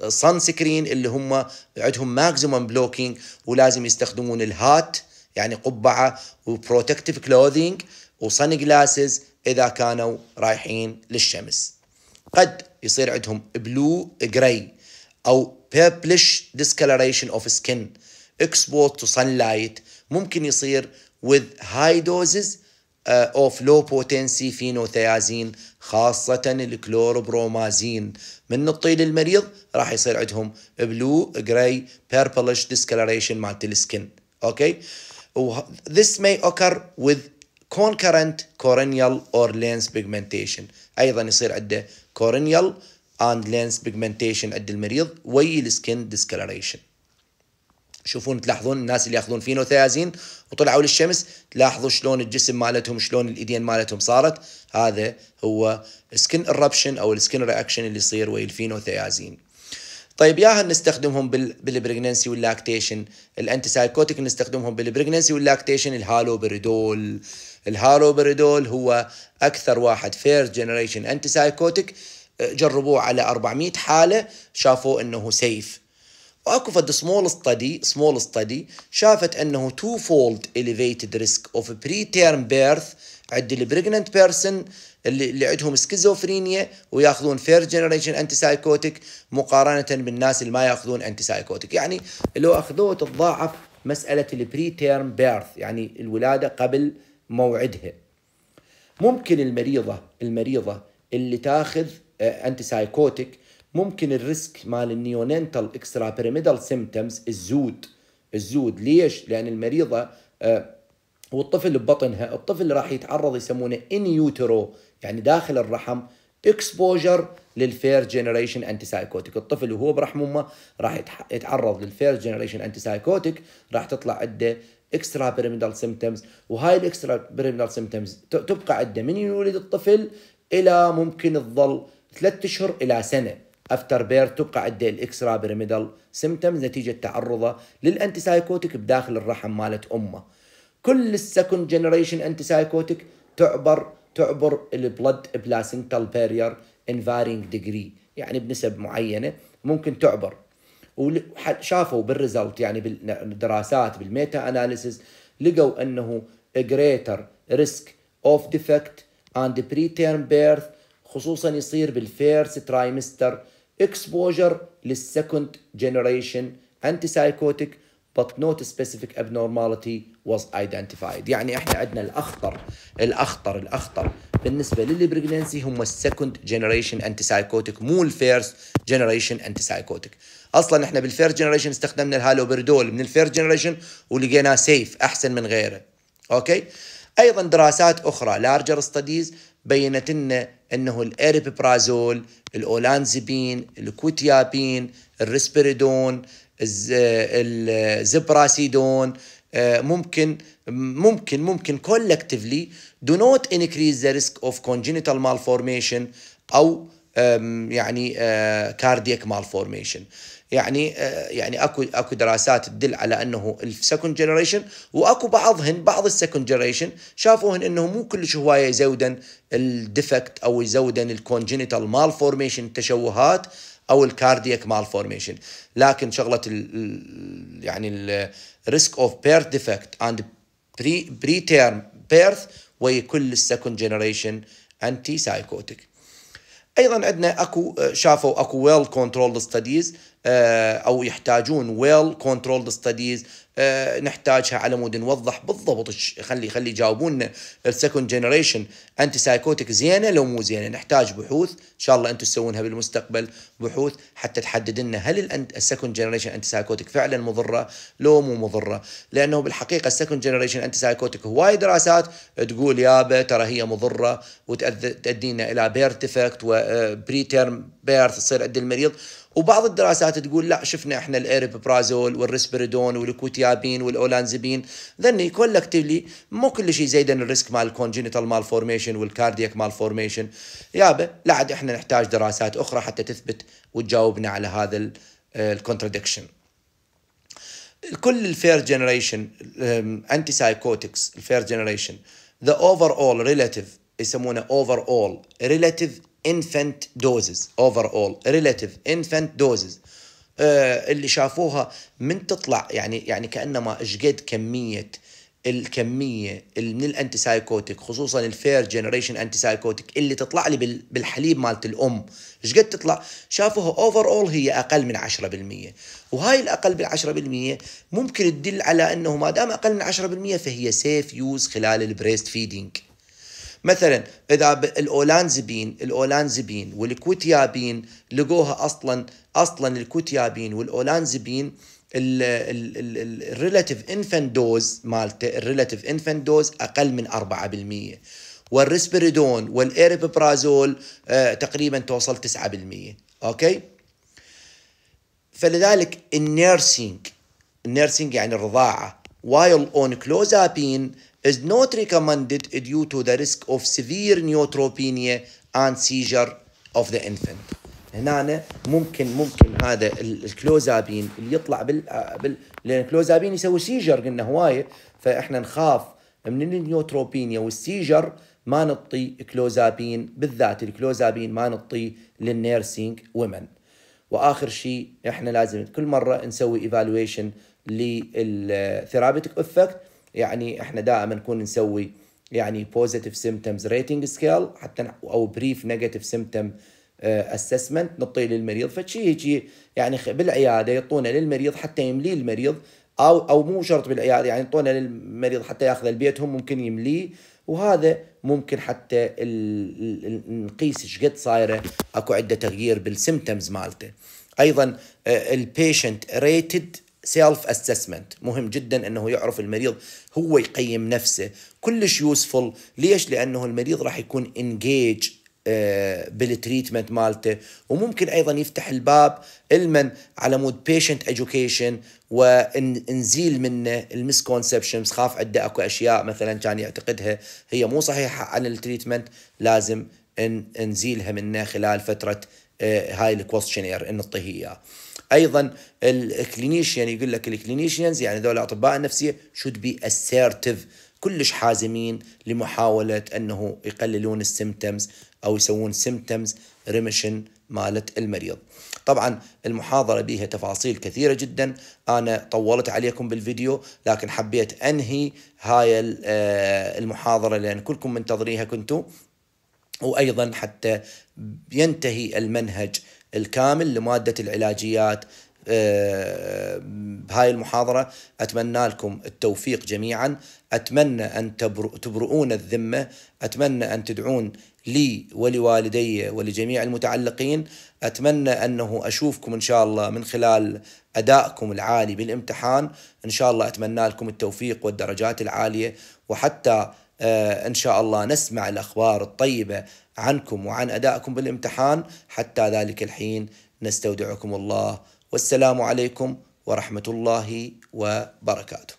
سان سكرين اللي هم عندهم ماكسيمم بلوكينج ولازم يستخدمون الهات يعني قبعه وبروتكتيف كلوذينج وصن جلاسز اذا كانوا رايحين للشمس قد يصير عندهم بلو جراي او purplish discoloration of skin exposed to sunlight ممكن يصير with high doses of low potency phenothiazine خاصة الكلوروبرومازين من الطين المريض راح يصير عندهم blue gray purplish discoloration مالت السكن اوكي this may occur with concurrent corneal or lens pigmentation ايضا يصير عنده corneal and lens pigmentation عند المريض وي السكن ديسكلريشن شوفون تلاحظون الناس اللي ياخذون فينوثيازين وطلعوا للشمس تلاحظوا شلون الجسم مالتهم شلون الايدين مالتهم صارت هذا هو سكن اربشن او السكن رياكشن اللي يصير ويا الفينوثيازين طيب ياها نستخدمهم بالبريجننسي واللاكتيشن الانتي سايكوتيك نستخدمهم بالبريجننسي واللاكتيشن الهالوبريدول الهالوبريدول هو اكثر واحد فيرست جنريشن انتي سايكوتيك جربوه على 400 حاله شافوا انه سيف واكو فد سمول ستدي سمول ستدي شافت انه تو فولد اليفيتد ريسك اوف بري تيرم بيرث عند البريجننت بيرسون اللي, عندهم سكيزوفرينيا وياخذون فيرست جنريشن انتي سايكوتيك مقارنه بالناس اللي ما ياخذون انتي سايكوتيك يعني لو اخذوه تتضاعف مساله البري تيرم بيرث يعني الولاده قبل موعدها ممكن المريضه المريضه اللي تاخذ انتي آه، سايكوتيك ممكن الريسك مال النيونينتال اكسترا بيراميدال سيمتومز الزود الزود ليش؟ لان المريضه آه، والطفل ببطنها الطفل راح يتعرض يسمونه ان يوترو يعني داخل الرحم اكسبوجر للفير جنريشن انتي سايكوتيك الطفل وهو برحم امه راح يتعرض للفير جنريشن انتي سايكوتيك راح تطلع عنده اكسترا بيراميدال سيمتومز وهاي الاكسترا بيراميدال سيمتومز تبقى عنده من يولد الطفل الى ممكن تظل ثلاثة اشهر الى سنه افتر بير تبقى عند الاكسترا بيراميدال سيمتمز نتيجه تعرضه للأنتسايكوتك بداخل الرحم مالت امه كل السكند جنريشن انتي تعبر تعبر البلد بلاسنتال بارير ان فارينج ديجري يعني بنسب معينه ممكن تعبر وشافوا بالريزلت يعني بالدراسات بالميتا اناليسيس لقوا انه ريسك اوف ديفكت اند بري تيرم بيرث خصوصا يصير بالفيرست ترايمستر اكسبوجر للسكند جنريشن انتي سايكوتيك but نوت سبيسيفيك ابنورماليتي واز ايدنتيفايد يعني احنا عندنا الاخطر الاخطر الاخطر بالنسبه للبريجننسي هم السكند جنريشن انتي سايكوتيك مو الفيرست جنريشن انتي سايكوتيك اصلا احنا بالفيرست جنريشن استخدمنا الهالوبردول من الفيرست جنريشن ولقيناه سيف احسن من غيره اوكي ايضا دراسات اخرى لارجر ستاديز بينت لنا انه الاربيبرازول الاولانزبين الكوتيابين الريسبيريدون الزبراسيدون آه، ممكن ممكن ممكن كولكتيفلي دو نوت انكريز ذا ريسك اوف congenital مالفورميشن او يعني كاردييك آه، مالفورميشن يعني آه، يعني اكو اكو دراسات تدل على انه السكند جنريشن واكو بعضهن بعض السكند جنريشن شافوهن انه مو كلش هوايه يزودن الديفكت او يزودن الكونجنتال مال فورميشن التشوهات او الكاردياك مال فورميشن لكن شغله ال يعني الريسك اوف بيرث ديفكت اند بري بري تيرم بيرث وهي كل السكند جنريشن انتي سايكوتيك ايضا عندنا اكو آه، شافوا اكو ويل كنترول ستاديز آه، او يحتاجون ويل كنترولد ستاديز نحتاجها على مود نوضح بالضبط خلي خلي يجاوبونا السكند جنريشن انتي سايكوتك زينه لو مو زينه نحتاج بحوث ان شاء الله انتم تسوونها بالمستقبل بحوث حتى تحدد لنا هل السكند جنريشن انتي سايكوتك فعلا مضره لو مو مضره لانه بالحقيقه السكند جنريشن انتي سايكوتك هواي دراسات تقول يابا ترى هي مضره وتؤدينا الى بيرت افكت وبري تيرم بيرث تصير عند المريض وبعض الدراسات تقول لا شفنا احنا الايربرازول والريسبريدون والكوتيابين والاولانزبين ذني كولكتيفلي مو كل شيء زيدن الريسك مال الكونجينيتال مال فورميشن فورميشن والكاردياك مالفورميشن يابا لعد احنا نحتاج دراسات اخرى حتى تثبت وتجاوبنا على هذا الكونترادكشن كل الفير جنريشن انتي سايكوتكس الفير جنريشن ذا اوفر اول ريلاتيف يسمونه اوفر اول ريلاتيف انفنت دوزز اوفر اول ريلاتيف انفنت دوزز اللي شافوها من تطلع يعني يعني كانما ايش قد كميه الكميه من الانتسايكوتك خصوصا الفير جنريشن انتسايكوتك اللي تطلع لي بالحليب مالت الام ايش قد تطلع شافوها اوفر اول هي اقل من 10% وهاي الاقل من 10% ممكن تدل على انه ما دام اقل من 10% فهي سيف يوز خلال البريست فيدينج مثلا اذا الاولانزبين الاولانزبين والكوتيابين لقوها اصلا اصلا الكوتيابين والاولانزبين الريلاتيف انفنت دوز مالته الريلاتيف انفنت دوز اقل من 4% والريسبيريدون والايربرازول آه، تقريبا توصل 9% اوكي فلذلك النيرسينج النيرسينج يعني الرضاعه while on clozapine is not recommended due to the risk of severe neutropenia and seizure of the infant هنا ممكن ممكن هذا الكلوزابين اللي يطلع بال, بال... لان الكلوزابين يسوي سيجر قلنا هوايه فاحنا نخاف من النيوتروبينيا والسيجر ما نطي كلوزابين بالذات الكلوزابين ما نطي للنيرسينج ومن واخر شيء احنا لازم كل مره نسوي ايفالويشن للثيرابيتك افكت يعني احنا دائما نكون نسوي يعني بوزيتيف سيمتومز ريتنج سكيل حتى او بريف نيجاتيف سيمتوم اسسمنت آه، نعطيه للمريض فشي يجي يعني بالعياده يعطونه للمريض حتى يمليه المريض او او مو شرط بالعياده يعني يعطونه للمريض حتى ياخذه هم ممكن يمليه وهذا ممكن حتى نقيس ايش قد صايره اكو عده تغيير بالسمتمز مالته ايضا البيشنت ريتد سيلف اسسمنت مهم جدا انه يعرف المريض هو يقيم نفسه كلش يوسفل ليش لانه المريض راح يكون انجيج آه، بالتريتمنت مالته وممكن ايضا يفتح الباب لمن على مود بيشنت اديوكيشن ونزيل منه المسكونسبشنز خاف عنده اكو اشياء مثلا كان يعتقدها هي مو صحيحه عن التريتمنت لازم نزيلها منه خلال فتره آه، هاي الكوستشنير نعطيه اياه ايضا الكلينيشيان يقول لك الكلينيشيانز يعني ذول الاطباء النفسيه should be assertive كلش حازمين لمحاولة أنه يقللون السيمتمز او يسوون سيمتمز ريميشن مالت المريض طبعا المحاضرة بيها تفاصيل كثيرة جدا أنا طولت عليكم بالفيديو لكن حبيت أنهي هاي آه، المحاضرة لأن كلكم منتظريها كنتوا وأيضا حتى ينتهي المنهج الكامل لمادة العلاجيات بهاي آه، المحاضرة أتمنى لكم التوفيق جميعا أتمنى أن تبرؤون الذمة أتمنى أن تدعون لي ولوالدي ولجميع المتعلقين أتمنى أنه أشوفكم إن شاء الله من خلال أدائكم العالي بالامتحان إن شاء الله أتمنى لكم التوفيق والدرجات العالية وحتى آه، إن شاء الله نسمع الأخبار الطيبة عنكم وعن أدائكم بالامتحان حتى ذلك الحين نستودعكم الله والسلام عليكم ورحمة الله وبركاته